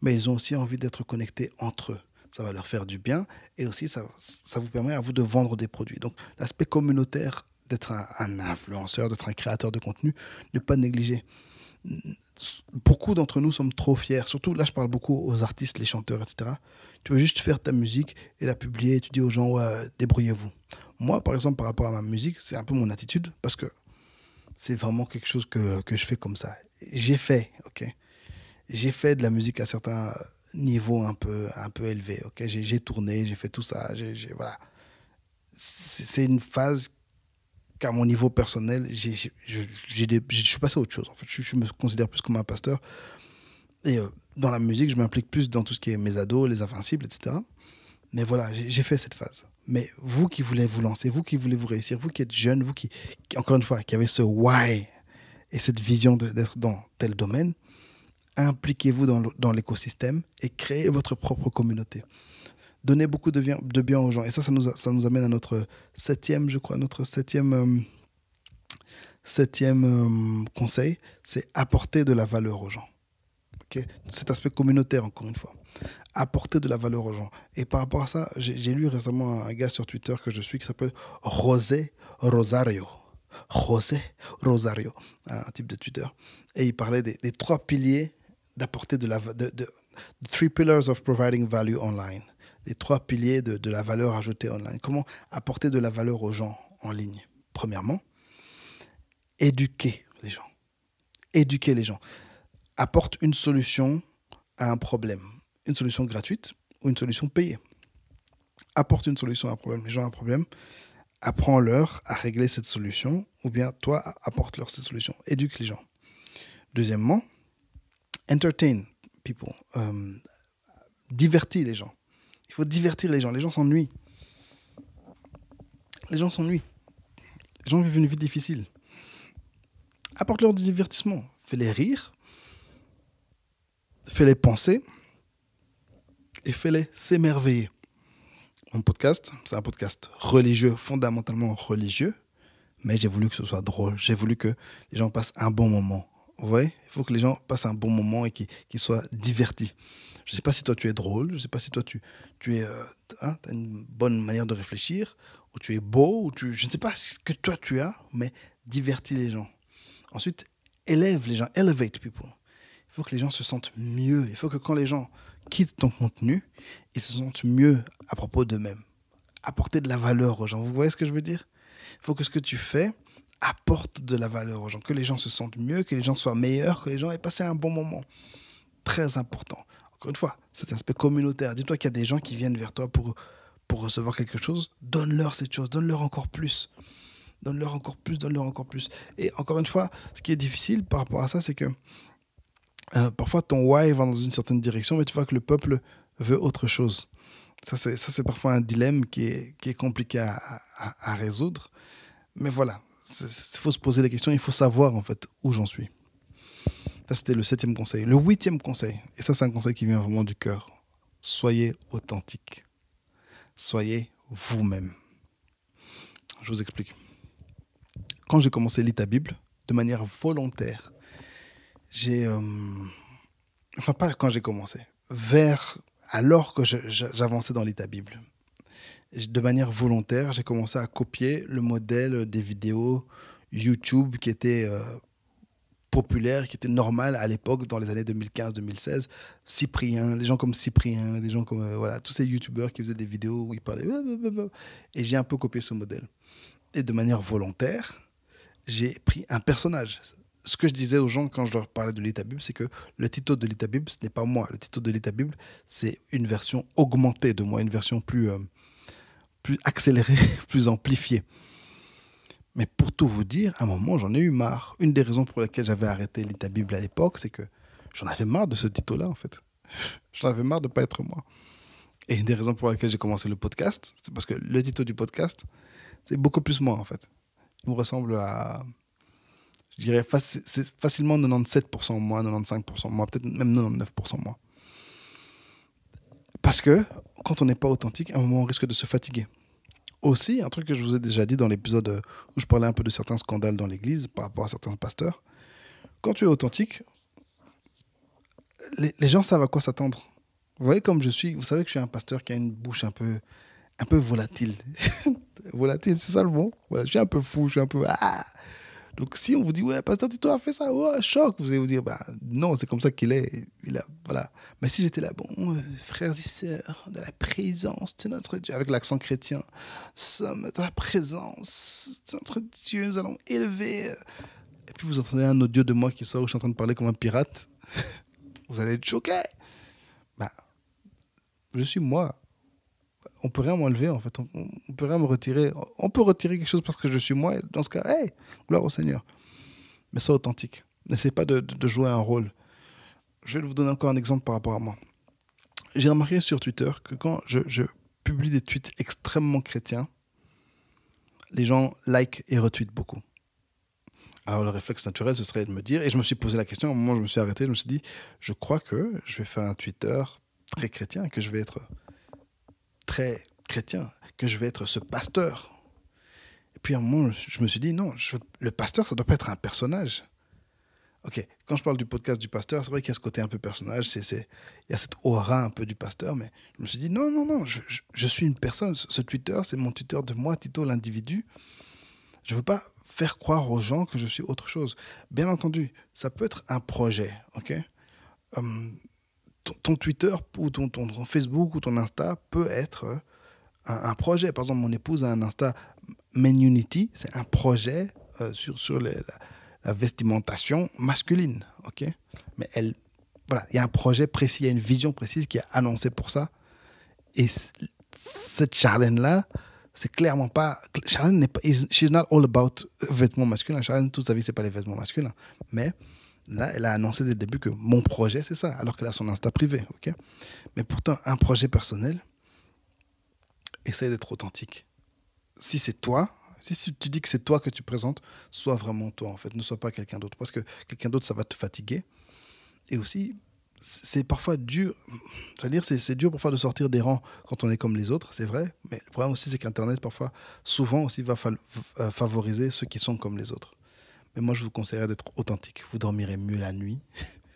mais ils ont aussi envie d'être connectés entre eux ça va leur faire du bien et aussi ça, ça vous permet à vous de vendre des produits. Donc l'aspect communautaire d'être un, influenceur, d'être un créateur de contenu, ne pas négliger. Beaucoup d'entre nous sommes trop fiers, surtout là je parle beaucoup aux artistes, les chanteurs, etc. Tu veux juste faire ta musique et la publier et tu dis aux gens débrouillez-vous. Moi par exemple par rapport à ma musique, c'est un peu mon attitude parce que c'est vraiment quelque chose que, que je fais comme ça. J'ai fait, ok J'ai fait de la musique à certains niveau un peu, un peu élevé. ok j'ai tourné, j'ai fait tout ça. voilà. C'est une phase qu'à mon niveau personnel, je suis passé à autre chose. En fait, je, me considère plus comme un pasteur. Et euh, dans la musique, je m'implique plus dans tout ce qui est mes ados, les invincibles, etc. Mais voilà, j'ai fait cette phase. Mais vous qui voulez vous lancer, vous qui voulez vous réussir, vous qui êtes jeune, vous qui, qui encore une fois, qui avez ce why et cette vision d'être dans tel domaine, impliquez-vous dans, dans l'écosystème et créez votre propre communauté. Donnez beaucoup de bien, de bien aux gens. Et ça, ça nous, ça nous amène à notre septième, je crois, notre septième, euh, septième euh, conseil, c'est apporter de la valeur aux gens. Cet aspect communautaire, encore une fois. Apporter de la valeur aux gens. Et par rapport à ça, j'ai lu récemment un gars sur Twitter que je suis qui s'appelle José Rosario. José Rosario, un type de Twitter. Et il parlait des, des trois piliers d'apporter de la de, de, three pillars of providing value online, les trois piliers de, de la valeur ajoutée online. Comment apporter de la valeur aux gens en ligne Premièrement, éduquer les gens. Éduquer les gens. Apporte une solution à un problème. Une solution gratuite ou une solution payée. Apporte une solution à un problème. Les gens ont un problème, apprends-leur à régler cette solution ou bien toi, apporte-leur cette solution. Éduque les gens. Deuxièmement, entertain people, euh, divertir les gens. Il faut divertir les gens. Les gens s'ennuient. Les gens s'ennuient. Les gens vivent une vie difficile. Apporte-leur du divertissement. Fais-les rire. Fais-les penser. Et fais-les s'émerveiller. Mon podcast, c'est un podcast religieux, fondamentalement religieux. Mais j'ai voulu que ce soit drôle. J'ai voulu que les gens passent un bon moment vous Il faut que les gens passent un bon moment et qu'ils soient divertis. Je ne sais pas si toi tu es drôle, je ne sais pas si toi tu, tu es, euh, hein, as une bonne manière de réfléchir, ou tu es beau, ou tu, je ne sais pas ce que toi tu as, mais divertis les gens. Ensuite, élève les gens, elevate people. Il faut que les gens se sentent mieux. Il faut que quand les gens quittent ton contenu, ils se sentent mieux à propos d'eux-mêmes. Apporter de la valeur aux gens. Vous voyez ce que je veux dire Il faut que ce que tu fais, apporte de la valeur aux gens, que les gens se sentent mieux, que les gens soient meilleurs, que les gens aient passé un bon moment. Très important. Encore une fois, cet aspect communautaire. Dis-toi qu'il y a des gens qui viennent vers toi pour, pour recevoir quelque chose. Donne-leur cette chose, donne-leur encore plus. Donne-leur encore plus, donne-leur encore plus. Et encore une fois, ce qui est difficile par rapport à ça, c'est que euh, parfois ton why va dans une certaine direction, mais tu vois que le peuple veut autre chose. Ça, c'est parfois un dilemme qui est, compliqué à, à résoudre. Mais voilà, il faut se poser la question, il faut savoir en fait où j'en suis. Ça, c'était le septième conseil. Le huitième conseil, et ça, c'est un conseil qui vient vraiment du cœur. Soyez authentique. Soyez vous-même. Je vous explique. Quand j'ai commencé à lire Bible, de manière volontaire, j'ai. Euh, enfin, pas quand j'ai commencé. Vers. Alors que j'avançais dans l'État Bible, de manière volontaire, j'ai commencé à copier le modèle des vidéos YouTube qui étaient euh, populaires, populaire, qui étaient normales à l'époque, dans les années 2015-2016. Cyprien, les gens comme Cyprien, des gens comme. Euh, voilà, tous ces YouTubeurs qui faisaient des vidéos où ils parlaient. Euh, Et j'ai un peu copié ce modèle. Et de manière volontaire, j'ai pris un personnage ce que je disais aux gens quand je leur parlais de l'État-Bible, c'est que le titre de l'État-Bible, ce n'est pas moi. Le titre de l'État-Bible, c'est une version augmentée de moi, une version plus, plus accéléré, plus amplifié. Mais pour tout vous dire, à un moment, j'en ai eu marre. Une des raisons pour lesquelles j'avais arrêté l'État Bible à l'époque, c'est que j'en avais marre de ce titre-là, en fait. J'en avais marre de pas être moi. Et une des raisons pour lesquelles j'ai commencé le podcast, c'est parce que le titre du podcast, c'est beaucoup plus moi, en fait. Il me ressemble à, je dirais, facilement 97% moi, 95% moi, peut-être même 99% moi. Parce que quand on n'est pas authentique, à un moment, on risque de se fatiguer. Aussi, un truc que je vous ai déjà dit dans l'épisode où je parlais un peu de certains scandales dans l'Église par rapport à certains pasteurs, quand tu es authentique, les, gens savent à quoi s'attendre. Vous voyez comme je suis, vous savez que je suis un pasteur qui a une bouche un peu, un peu volatile. volatile, c'est ça le mot Je suis un peu fou, je suis un peu... Ah donc, si on vous dit, ouais, Pasteur Tito a fait ça, ouais, oh, choc, vous allez vous dire, bah non, c'est comme ça qu'il est. Il a, voilà. Mais si j'étais là, bon, euh, frères et sœurs, de la présence de notre Dieu, avec l'accent chrétien, sommes dans la présence de notre Dieu, nous allons élever. Euh, et puis vous entendez un audio de moi qui sort où je suis en train de parler comme un pirate, vous allez être choqué. Bah, je suis moi on peut rien m'enlever en fait, on, on, peut rien me retirer. On peut retirer quelque chose parce que je suis moi. dans ce cas, hé, gloire au Seigneur. Mais sois authentique. N'essaie pas de, jouer un rôle. Je vais vous donner encore un exemple par rapport à moi. J'ai remarqué sur Twitter que quand je, publie des tweets extrêmement chrétiens, les gens likent et retweetent beaucoup. Alors le réflexe naturel, ce serait de me dire, et je me suis posé la question, un moment je me suis arrêté, je me suis dit, je crois que je vais faire un Twitter très chrétien et que je vais être très chrétien que je vais être ce pasteur. Et puis à un moment, je me suis dit, non, le pasteur, ça ne doit pas être un personnage. Ok, quand je parle du podcast du pasteur, c'est vrai qu'il y a ce côté un peu personnage, il y a cette aura un peu du pasteur, mais je me suis dit, non, non, non, je, suis une personne. Ce Twitter, c'est mon Twitter de moi, Tito, l'individu. Je ne veux pas faire croire aux gens que je suis autre chose. Bien entendu, ça peut être un projet, ok hum, ton, Twitter ou ton, ton, Facebook ou ton Insta peut être euh, un, projet. Par exemple, mon épouse a un Insta Men Unity, c'est un projet euh, sur, sur la, vestimentation masculine. ok Mais elle, voilà, il y a un projet précis, il y a une vision précise qui est annoncée pour ça. Et cette Charlène-là, c'est clairement pas. Charlène n'est pas. She's not all about vêtements masculins. Charlène, toute sa vie, c'est pas les vêtements masculins. Mais Là, elle a annoncé dès le début que mon projet, c'est ça, alors qu'elle a son Insta privé. ok Mais pourtant, un projet personnel, essaye d'être authentique. Si c'est toi, si tu dis que c'est toi que tu présentes, sois vraiment toi, en fait. Ne sois pas quelqu'un d'autre. Parce que quelqu'un d'autre, ça va te fatiguer. Et aussi, c'est parfois dur. C'est-à-dire, c'est dur parfois de sortir des rangs quand on est comme les autres, c'est vrai. Mais le problème aussi, c'est qu'Internet, parfois, souvent aussi, va euh, favoriser ceux qui sont comme les autres. Mais moi, je vous conseillerais d'être authentique. Vous dormirez mieux la nuit.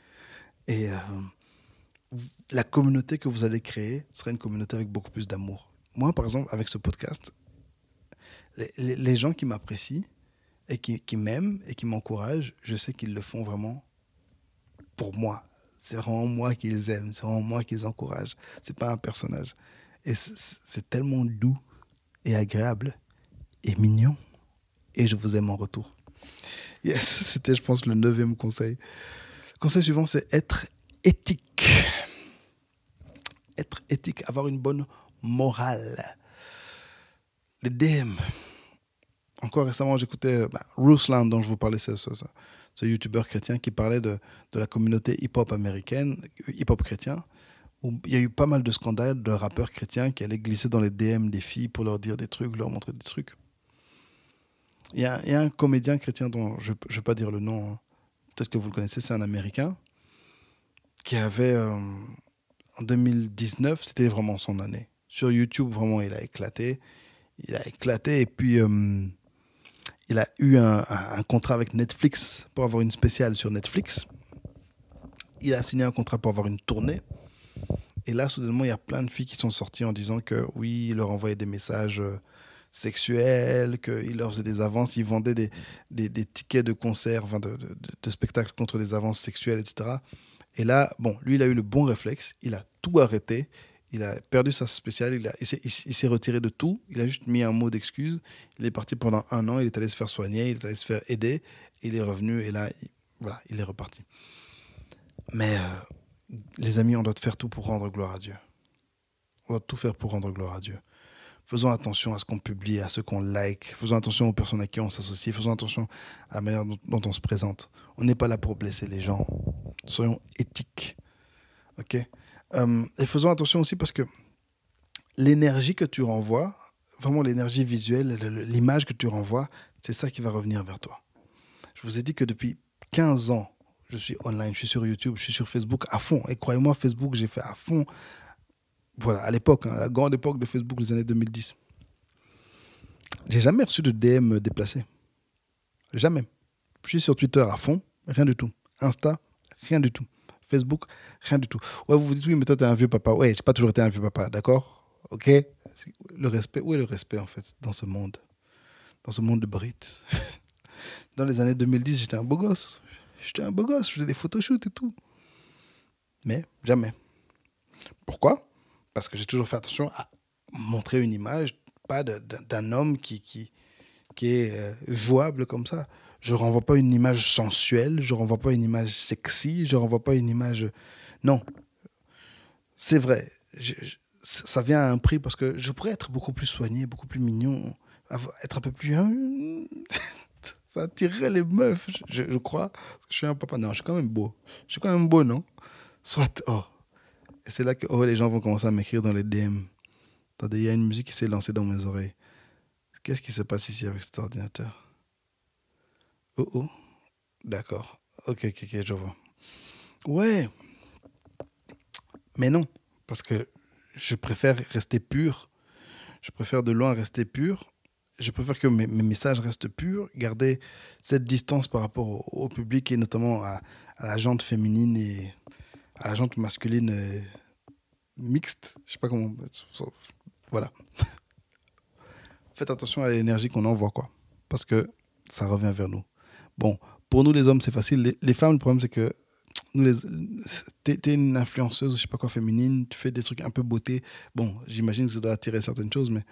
Et euh, la communauté que vous allez créer sera une communauté avec beaucoup plus d'amour. Moi, par exemple, avec ce podcast, les, gens qui m'apprécient et qui, m'aiment et qui m'encouragent, je sais qu'ils le font vraiment pour moi. C'est vraiment moi qu'ils aiment, c'est vraiment moi qu'ils encouragent. C'est pas un personnage. Et c'est tellement doux et agréable et mignon. Et je vous aime en retour. Yes, c'était, je pense, le neuvième conseil. Le conseil suivant, c'est être éthique. Être éthique, avoir une bonne morale. Les DM. Encore récemment, j'écoutais bah, Ruslan, dont je vous parlais, ce, youtubeur chrétien qui parlait de, de la communauté hip-hop américaine, hip-hop chrétien, où il y a eu pas mal de scandales de rappeurs chrétiens qui allaient glisser dans les DM des filles pour leur dire des trucs, leur montrer des trucs. Il y, a, un comédien chrétien dont je ne vais pas dire le nom, hein. peut-être que vous le connaissez, c'est un Américain, qui avait, euh, en 2019, c'était vraiment son année. Sur YouTube, vraiment, il a éclaté. Il a éclaté et puis euh, il a eu un, contrat avec Netflix pour avoir une spéciale sur Netflix. Il a signé un contrat pour avoir une tournée. Et là, soudainement, il y a plein de filles qui sont sorties en disant que oui, il leur envoyait des messages. Euh, sexuels, qu'il leur faisait des avances, il vendait des, tickets de concerts, de, de, spectacles contre des avances sexuelles, etc. Et là, bon, lui, il a eu le bon réflexe, il a tout arrêté, il a perdu sa spéciale, il, il s'est retiré de tout, il a juste mis un mot d'excuse, il est parti pendant un an, il est allé se faire soigner, il est allé se faire aider, il est revenu et là, voilà, il est reparti. Mais euh, les amis, on doit faire tout pour rendre gloire à Dieu. On doit tout faire pour rendre gloire à Dieu faisons attention à ce qu'on publie, à ce qu'on like, faisons attention aux personnes à qui on s'associe, faisons attention à la manière dont, on se présente. On n'est pas là pour blesser les gens. Soyons éthiques. OK euh, Et faisons attention aussi parce que l'énergie que tu renvoies, vraiment l'énergie visuelle, l'image que tu renvoies, c'est ça qui va revenir vers toi. Je vous ai dit que depuis 15 ans, je suis online, je suis sur YouTube, je suis sur Facebook à fond. Et croyez-moi, Facebook, j'ai fait à fond voilà, à l'époque, hein, la grande époque de Facebook, les années 2010. J'ai jamais reçu de DM déplacé. Jamais. Je suis sur Twitter à fond, rien du tout. Insta, rien du tout. Facebook, rien du tout. Ouais, vous vous dites, oui, mais toi, t'es un vieux papa. Ouais, j'ai pas toujours été un vieux papa, d'accord Ok Le respect, où est le respect, en fait, dans ce monde Dans ce monde de Brits dans les années 2010, j'étais un beau gosse. J'étais un beau gosse, je faisais des photoshoots et tout. Mais jamais. Pourquoi parce que j'ai toujours fait attention à montrer une image, pas d'un homme qui, qui, qui est euh, jouable comme ça. Je renvoie pas une image sensuelle, je renvoie pas une image sexy, je renvoie pas une image. Non, c'est vrai. ça vient à un prix parce que je pourrais être beaucoup plus soigné, beaucoup plus mignon, être un peu plus. Hein, ça attirerait les meufs, je, crois. Je suis un papa. Non, je suis quand même beau. Je suis quand même beau, non Soit. Oh, c'est là que oh, les gens vont commencer à m'écrire dans les DM. Attendez, il y a une musique qui s'est lancée dans mes oreilles. Qu'est-ce qui se passe ici avec cet ordinateur Oh oh. D'accord. Ok, ok, ok, je vois. Ouais. Mais non, parce que je préfère rester pur. Je préfère de loin rester pur. Je préfère que mes, messages restent purs, garder cette distance par rapport au, public et notamment à, à la gente féminine et à la gente masculine euh, mixte. Je sais pas comment. Voilà. Faites attention à l'énergie qu'on envoie, quoi. Parce que ça revient vers nous. Bon, pour nous les hommes, c'est facile. Les, femmes, le problème, c'est que nous les, une influenceuse, je sais pas quoi, féminine, tu fais des trucs un peu beauté. Bon, j'imagine que ça doit attirer certaines choses, mais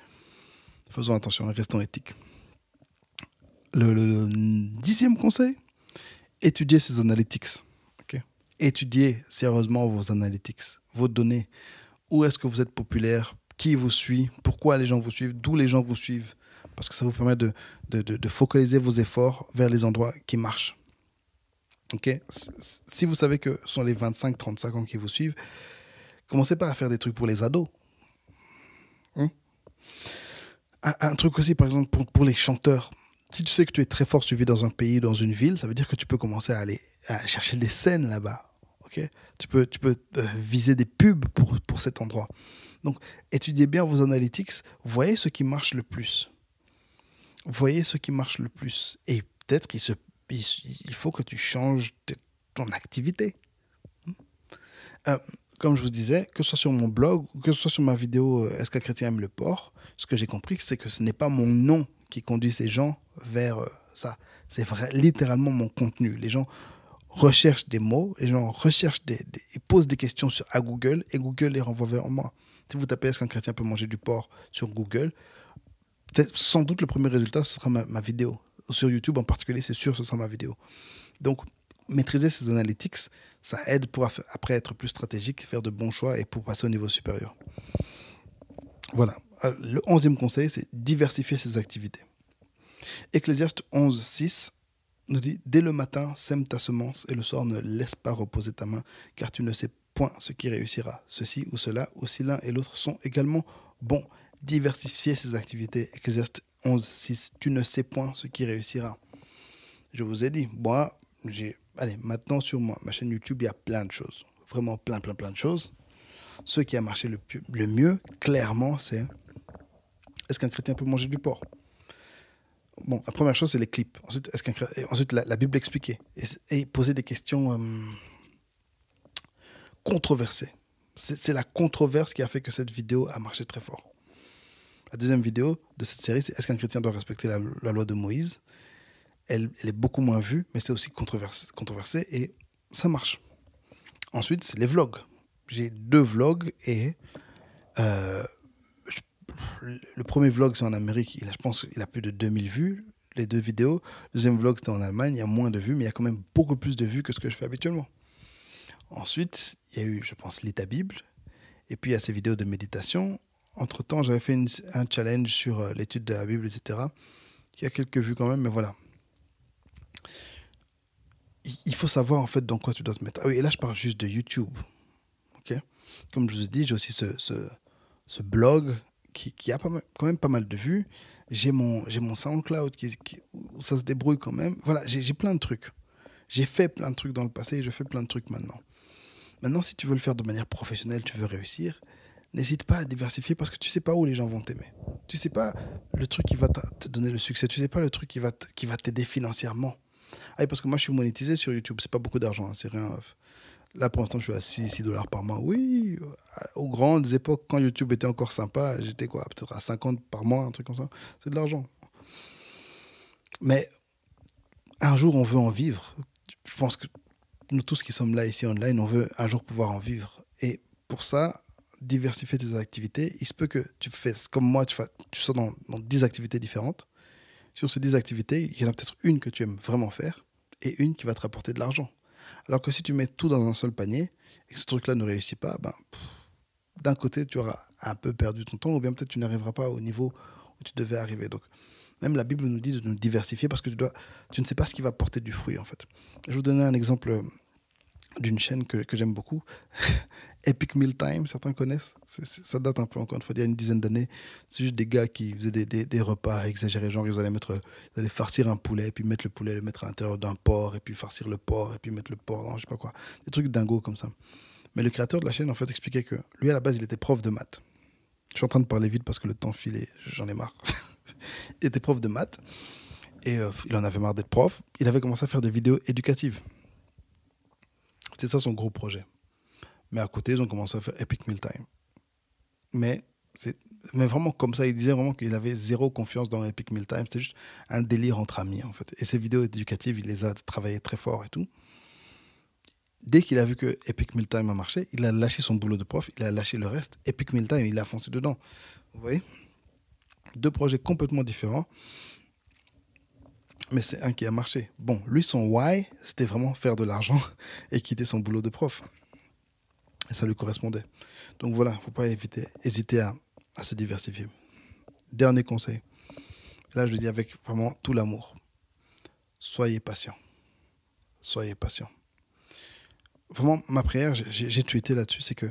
faisons attention, restons éthiques. Le, dixième conseil, étudiez ses analytics. Étudiez sérieusement vos analytics, vos données, où est-ce que vous êtes populaire, qui vous suit, pourquoi les gens vous suivent, d'où les gens vous suivent, parce que ça vous permet de, focaliser vos efforts vers les endroits qui marchent. Okay si vous savez que ce sont les 25-35 ans qui vous suivent, commencez pas à faire des trucs pour les ados. Hein? un, truc aussi, par exemple, pour, les chanteurs. Si tu sais que tu es très fort suivi dans un pays, dans une ville, ça veut dire que tu peux commencer à aller chercher des scènes là-bas tu peux, euh, viser des pubs pour, cet endroit. Donc, étudiez bien vos analytics, voyez ce qui marche le plus. Voyez ce qui marche le plus. Et peut-être qu'il il, faut que tu changes ton activité. Hmm. Euh, comme je vous disais, que ce soit sur mon blog que ce soit sur ma vidéo euh, Est-ce qu'un chrétien aime le porc Ce que j'ai compris, c'est que ce n'est pas mon nom qui conduit ces gens vers ça. C'est littéralement mon contenu. Les gens Recherche des mots, les gens recherchent des, posent des questions sur, à Google et Google les renvoie vers moi. Si vous tapez est-ce qu'un chrétien peut manger du porc sur Google, sans doute le premier résultat, ce sera ma, vidéo. Sur YouTube en particulier, c'est sûr, ce sera ma vidéo. Donc, maîtriser ces analytics, ça aide pour après être plus stratégique, faire de bons choix et pour passer au niveau supérieur. Voilà. Euh, le onzième conseil, c'est diversifier ses activités. Ecclésiaste 11, 6 nous dit Dès le matin, sème ta semence et le soir ne laisse pas reposer ta main, car tu ne sais point ce qui réussira. Ceci ou cela, si l'un et l'autre sont également bons. Diversifier ses activités. exerce 11, 6. Tu ne sais point ce qui réussira. Je vous ai dit, moi, j'ai. Allez, maintenant sur moi, ma chaîne YouTube, il y a plein de choses. Vraiment plein, plein, plein de choses. Ce qui a marché le mieux, clairement, c'est est-ce qu'un chrétien peut manger du porc bon, la première chose, c'est les clips. Ensuite, est -ce ensuite la, Bible expliquée et, poser des questions euh, controversées. C'est la controverse qui a fait que cette vidéo a marché très fort. La deuxième vidéo de cette série, c'est Est-ce qu'un chrétien doit respecter la, loi de Moïse elle, est beaucoup moins vue, mais c'est aussi controversé, controversé et ça marche. Ensuite, c'est les vlogs. J'ai deux vlogs et euh, le premier vlog, c'est en Amérique. Il a, je pense qu'il a plus de 2000 vues, les deux vidéos. Le deuxième vlog, c'était en Allemagne. Il y a moins de vues, mais il y a quand même beaucoup plus de vues que ce que je fais habituellement. Ensuite, il y a eu, je pense, L'État Bible. Et puis, il y a ces vidéos de méditation. Entre-temps, j'avais fait un challenge sur euh, l'étude de la Bible, etc. Il y a quelques vues quand même, mais voilà. Il faut savoir en fait dans quoi tu dois te mettre. Ah oui, et là je parle juste de YouTube. ok Comme je vous ai dit, j'ai aussi ce, ce, ce blog qui, a quand même pas mal de vues. J'ai mon, j'ai mon SoundCloud qui, où ça se débrouille quand même. Voilà, j'ai plein de trucs. J'ai fait plein de trucs dans le passé et je fais plein de trucs maintenant. Maintenant, si tu veux le faire de manière professionnelle, tu veux réussir, n'hésite pas à diversifier parce que tu sais pas où les gens vont t'aimer. Tu sais pas le truc qui va te donner le succès. Tu sais pas le truc qui va qui va t'aider financièrement. Ah, parce que moi, je suis monétisé sur YouTube. C'est pas beaucoup d'argent, hein, c'est rien. Là, pour l'instant, je suis à 6, dollars par mois. Oui, euh, aux grandes époques, quand YouTube était encore sympa, j'étais quoi Peut-être à 50 par mois, un truc comme ça. C'est de l'argent. Mais un jour, on veut en vivre. Je pense que nous tous qui sommes là ici online, on veut un jour pouvoir en vivre. Et pour ça, diversifier tes activités. Il se peut que tu fasses comme moi, tu, sois dans, dans 10 activités différentes. Sur ces 10 activités, il y en a peut-être une que tu aimes vraiment faire et une qui va te rapporter de l'argent. Alors que si tu mets tout dans un seul panier et que ce truc-là ne réussit pas, ben, d'un côté, tu auras un peu perdu ton temps ou bien peut-être tu n'arriveras pas au niveau où tu devais arriver. Donc, même la Bible nous dit de nous diversifier parce que tu, dois, tu ne sais pas ce qui va porter du fruit, en fait. Je vais vous donner un exemple euh, d'une chaîne que, j'aime beaucoup, Epic Meal Time, certains connaissent. ça date un peu encore il y a une dizaine d'années. C'est juste des gars qui faisaient des, des, repas exagérés. Genre, ils allaient, mettre, ils allaient farcir un poulet, puis mettre le poulet, le mettre à l'intérieur d'un porc, et puis farcir le porc, et puis mettre le porc dans je sais pas quoi. Des trucs dingos comme ça. Mais le créateur de la chaîne, en fait, expliquait que lui, à la base, il était prof de maths. Je suis en train de parler vite parce que le temps filait, j'en ai marre. il était prof de maths et euh, il en avait marre d'être prof. Il avait commencé à faire des vidéos éducatives. C'était ça son gros projet. Mais à côté, ils ont commencé à faire Epic Meal Time. Mais, mais vraiment comme ça, il disait vraiment qu'il avait zéro confiance dans Epic Meal C'était juste un délire entre amis, en fait. Et ses vidéos éducatives, il les a travaillées très fort et tout. Dès qu'il a vu que Epic Meal Time a marché, il a lâché son boulot de prof, il a lâché le reste. Epic Meal il a foncé dedans. Vous voyez Deux projets complètement différents mais c'est un qui a marché. Bon, lui, son why, c'était vraiment faire de l'argent et quitter son boulot de prof. Et ça lui correspondait. Donc voilà, il ne faut pas éviter, hésiter à, se diversifier. Dernier conseil. Là, je le dis avec vraiment tout l'amour. Soyez patient. Soyez patient. Vraiment, ma prière, j'ai tweeté là-dessus, c'est que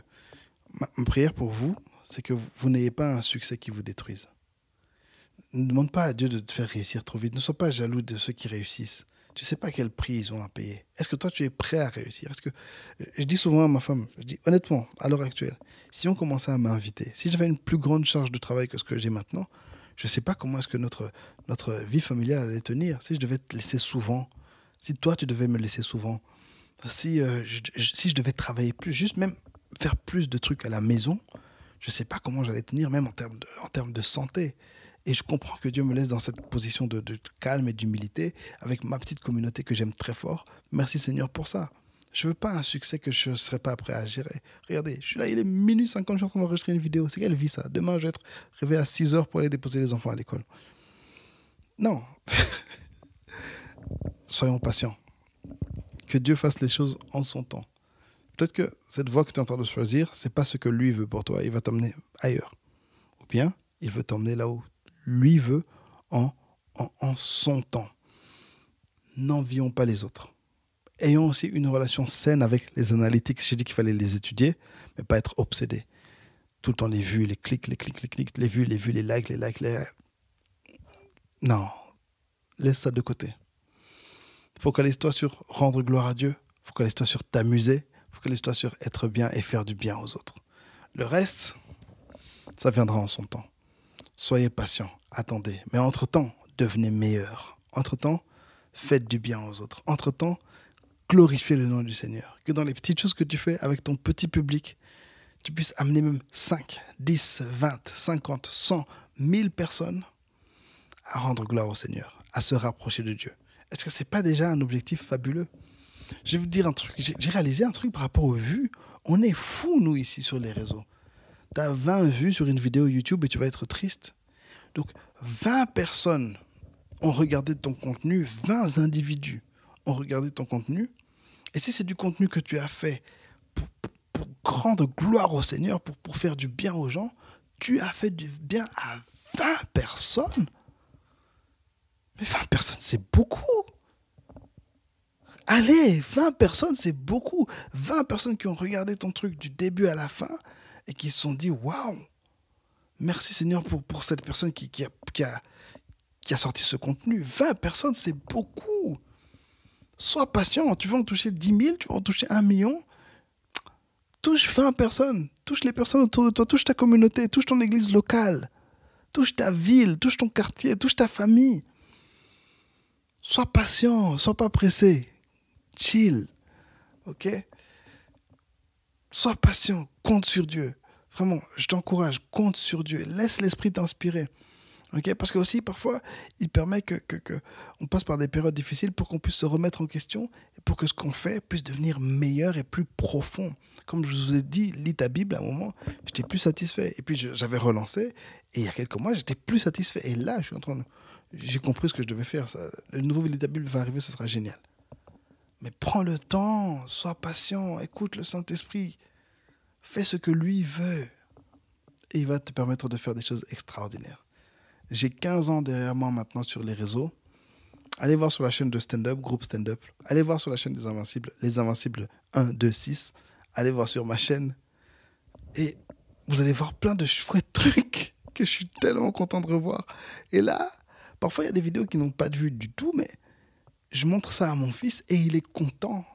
ma prière pour vous, c'est que vous n'ayez pas un succès qui vous détruise ne demande pas à Dieu de te faire réussir trop vite. Ne sois pas jaloux de ceux qui réussissent. Tu ne sais pas quel prix ils ont à payer. Est-ce que toi, tu es prêt à réussir Est-ce que euh, Je dis souvent à ma femme, je dis honnêtement, à l'heure actuelle, si on commençait à m'inviter, si j'avais une plus grande charge de travail que ce que j'ai maintenant, je ne sais pas comment est-ce que notre, notre vie familiale allait tenir. Si je devais te laisser souvent, si toi, tu devais me laisser souvent, si, euh, je, si je devais travailler plus, juste même faire plus de trucs à la maison, je ne sais pas comment j'allais tenir, même en termes de, en termes de santé. Et je comprends que Dieu me laisse dans cette position de, calme et d'humilité avec ma petite communauté que j'aime très fort. Merci Seigneur pour ça. Je veux pas un succès que je ne serais pas prêt à gérer. Regardez, je suis là, il est minuit 50, je suis en train d'enregistrer une vidéo. C'est quelle vie ça Demain, je vais être réveillé à 6 heures pour aller déposer les enfants à l'école. Non. Soyons patients. Que Dieu fasse les choses en son temps. Peut-être que cette voie que tu es en train de choisir, c'est pas ce que lui veut pour toi. Il va t'emmener ailleurs. Ou bien, il veut t'emmener là où lui veut en, en, en son temps. N'envions pas les autres. Ayons aussi une relation saine avec les analytiques. J'ai dit qu'il fallait les étudier, mais pas être obsédé. Tout le temps les vues, les clics, les clics, les clics, les vues, les vues, les likes, les likes, les... Non, laisse ça de côté. Focalise-toi sur rendre gloire à Dieu. Focalise-toi sur t'amuser. Focalise-toi sur être bien et faire du bien aux autres. Le reste, ça viendra en son temps. Soyez patient, attendez. Mais entre-temps, devenez meilleur. Entre-temps, faites du bien aux autres. Entre-temps, glorifiez le nom du Seigneur. Que dans les petites choses que tu fais avec ton petit public, tu puisses amener même 5, 10, 20, 50, 100, 1000 personnes à rendre gloire au Seigneur, à se rapprocher de Dieu. Est-ce que ce n'est pas déjà un objectif fabuleux Je vais vous dire un truc. J'ai réalisé un truc par rapport aux vues. On est fous, nous, ici, sur les réseaux tu 20 vues sur une vidéo YouTube et tu vas être triste. Donc 20 personnes ont regardé ton contenu, 20 individus ont regardé ton contenu. Et si c'est du contenu que tu as fait pour, pour grande gloire au Seigneur, pour, pour faire du bien aux gens, tu as fait du bien à 20 personnes. Mais 20 personnes, c'est beaucoup. Allez, 20 personnes, c'est beaucoup. 20 personnes qui ont regardé ton truc du début à la fin, et qui se sont dit waouh, merci Seigneur pour, pour cette personne qui, qui, a, sorti ce contenu. 20 personnes, c'est beaucoup. Sois patient. Tu vas en toucher 10 000, tu vas en toucher 1 million. Touche 20 personnes. Touche les personnes autour de toi. Touche ta communauté. Touche ton église locale. Touche ta ville. Touche ton quartier. Touche ta famille. Sois patient. Sois pas pressé. Chill. OK Sois patient. Compte sur Dieu. Vraiment, je t'encourage, compte sur Dieu, laisse l'esprit t'inspirer. ok Parce que aussi, parfois, il permet que, passe par des périodes difficiles pour qu'on puisse se remettre en question et pour que ce qu'on fait puisse devenir meilleur et plus profond. Comme je vous ai dit, lis ta Bible à un moment, j'étais plus satisfait. Et puis, j'avais relancé et il y a quelques mois, j'étais plus satisfait. Et là, je suis en de... J'ai compris ce que je devais faire. le nouveau lit la Bible va arriver, ce sera génial. Mais prends le temps, sois patient, écoute le Saint-Esprit. Fais ce que lui veut. Et il va te permettre de faire des choses extraordinaires. J'ai 15 ans derrière moi maintenant sur les réseaux. Allez voir sur la chaîne de stand-up, groupe stand-up. Allez voir sur la chaîne des Invincibles, les Invincibles 1, 2, 6. Allez voir sur ma chaîne. Et vous allez voir plein de chouettes trucs que je suis tellement content de revoir. Et là, parfois, il y a des vidéos qui n'ont pas de vue du tout, mais je montre ça à mon fils et il est content.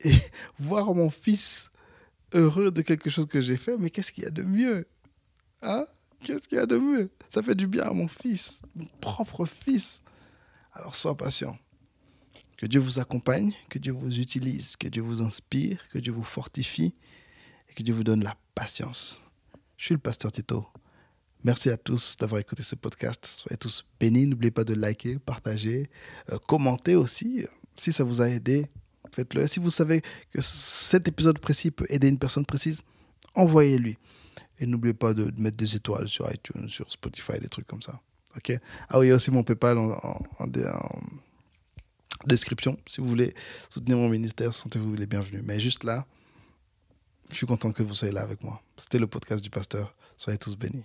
Et voir mon fils heureux de quelque chose que j'ai fait, mais qu'est-ce qu'il y a de mieux Hein Qu'est-ce qu'il y a de mieux Ça fait du bien à mon fils, mon propre fils. Alors sois patient. Que Dieu vous accompagne, que Dieu vous utilise, que Dieu vous inspire, que Dieu vous fortifie et que Dieu vous donne la patience. Je suis le pasteur Tito. Merci à tous d'avoir écouté ce podcast. Soyez tous bénis. N'oubliez pas de liker, partager, euh, commenter aussi euh, si ça vous a aidé faites-le. Si vous savez que cet épisode précis peut aider une personne précise, envoyez-lui. Et n'oubliez pas de mettre des étoiles sur iTunes, sur Spotify, des trucs comme ça. ok ah oui, il y a aussi mon PayPal en, description. Si vous voulez soutenir mon ministère, sentez-vous les bienvenus. Mais juste là, je suis content que vous soyez là avec moi. C'était le podcast du pasteur. Soyez tous bénis.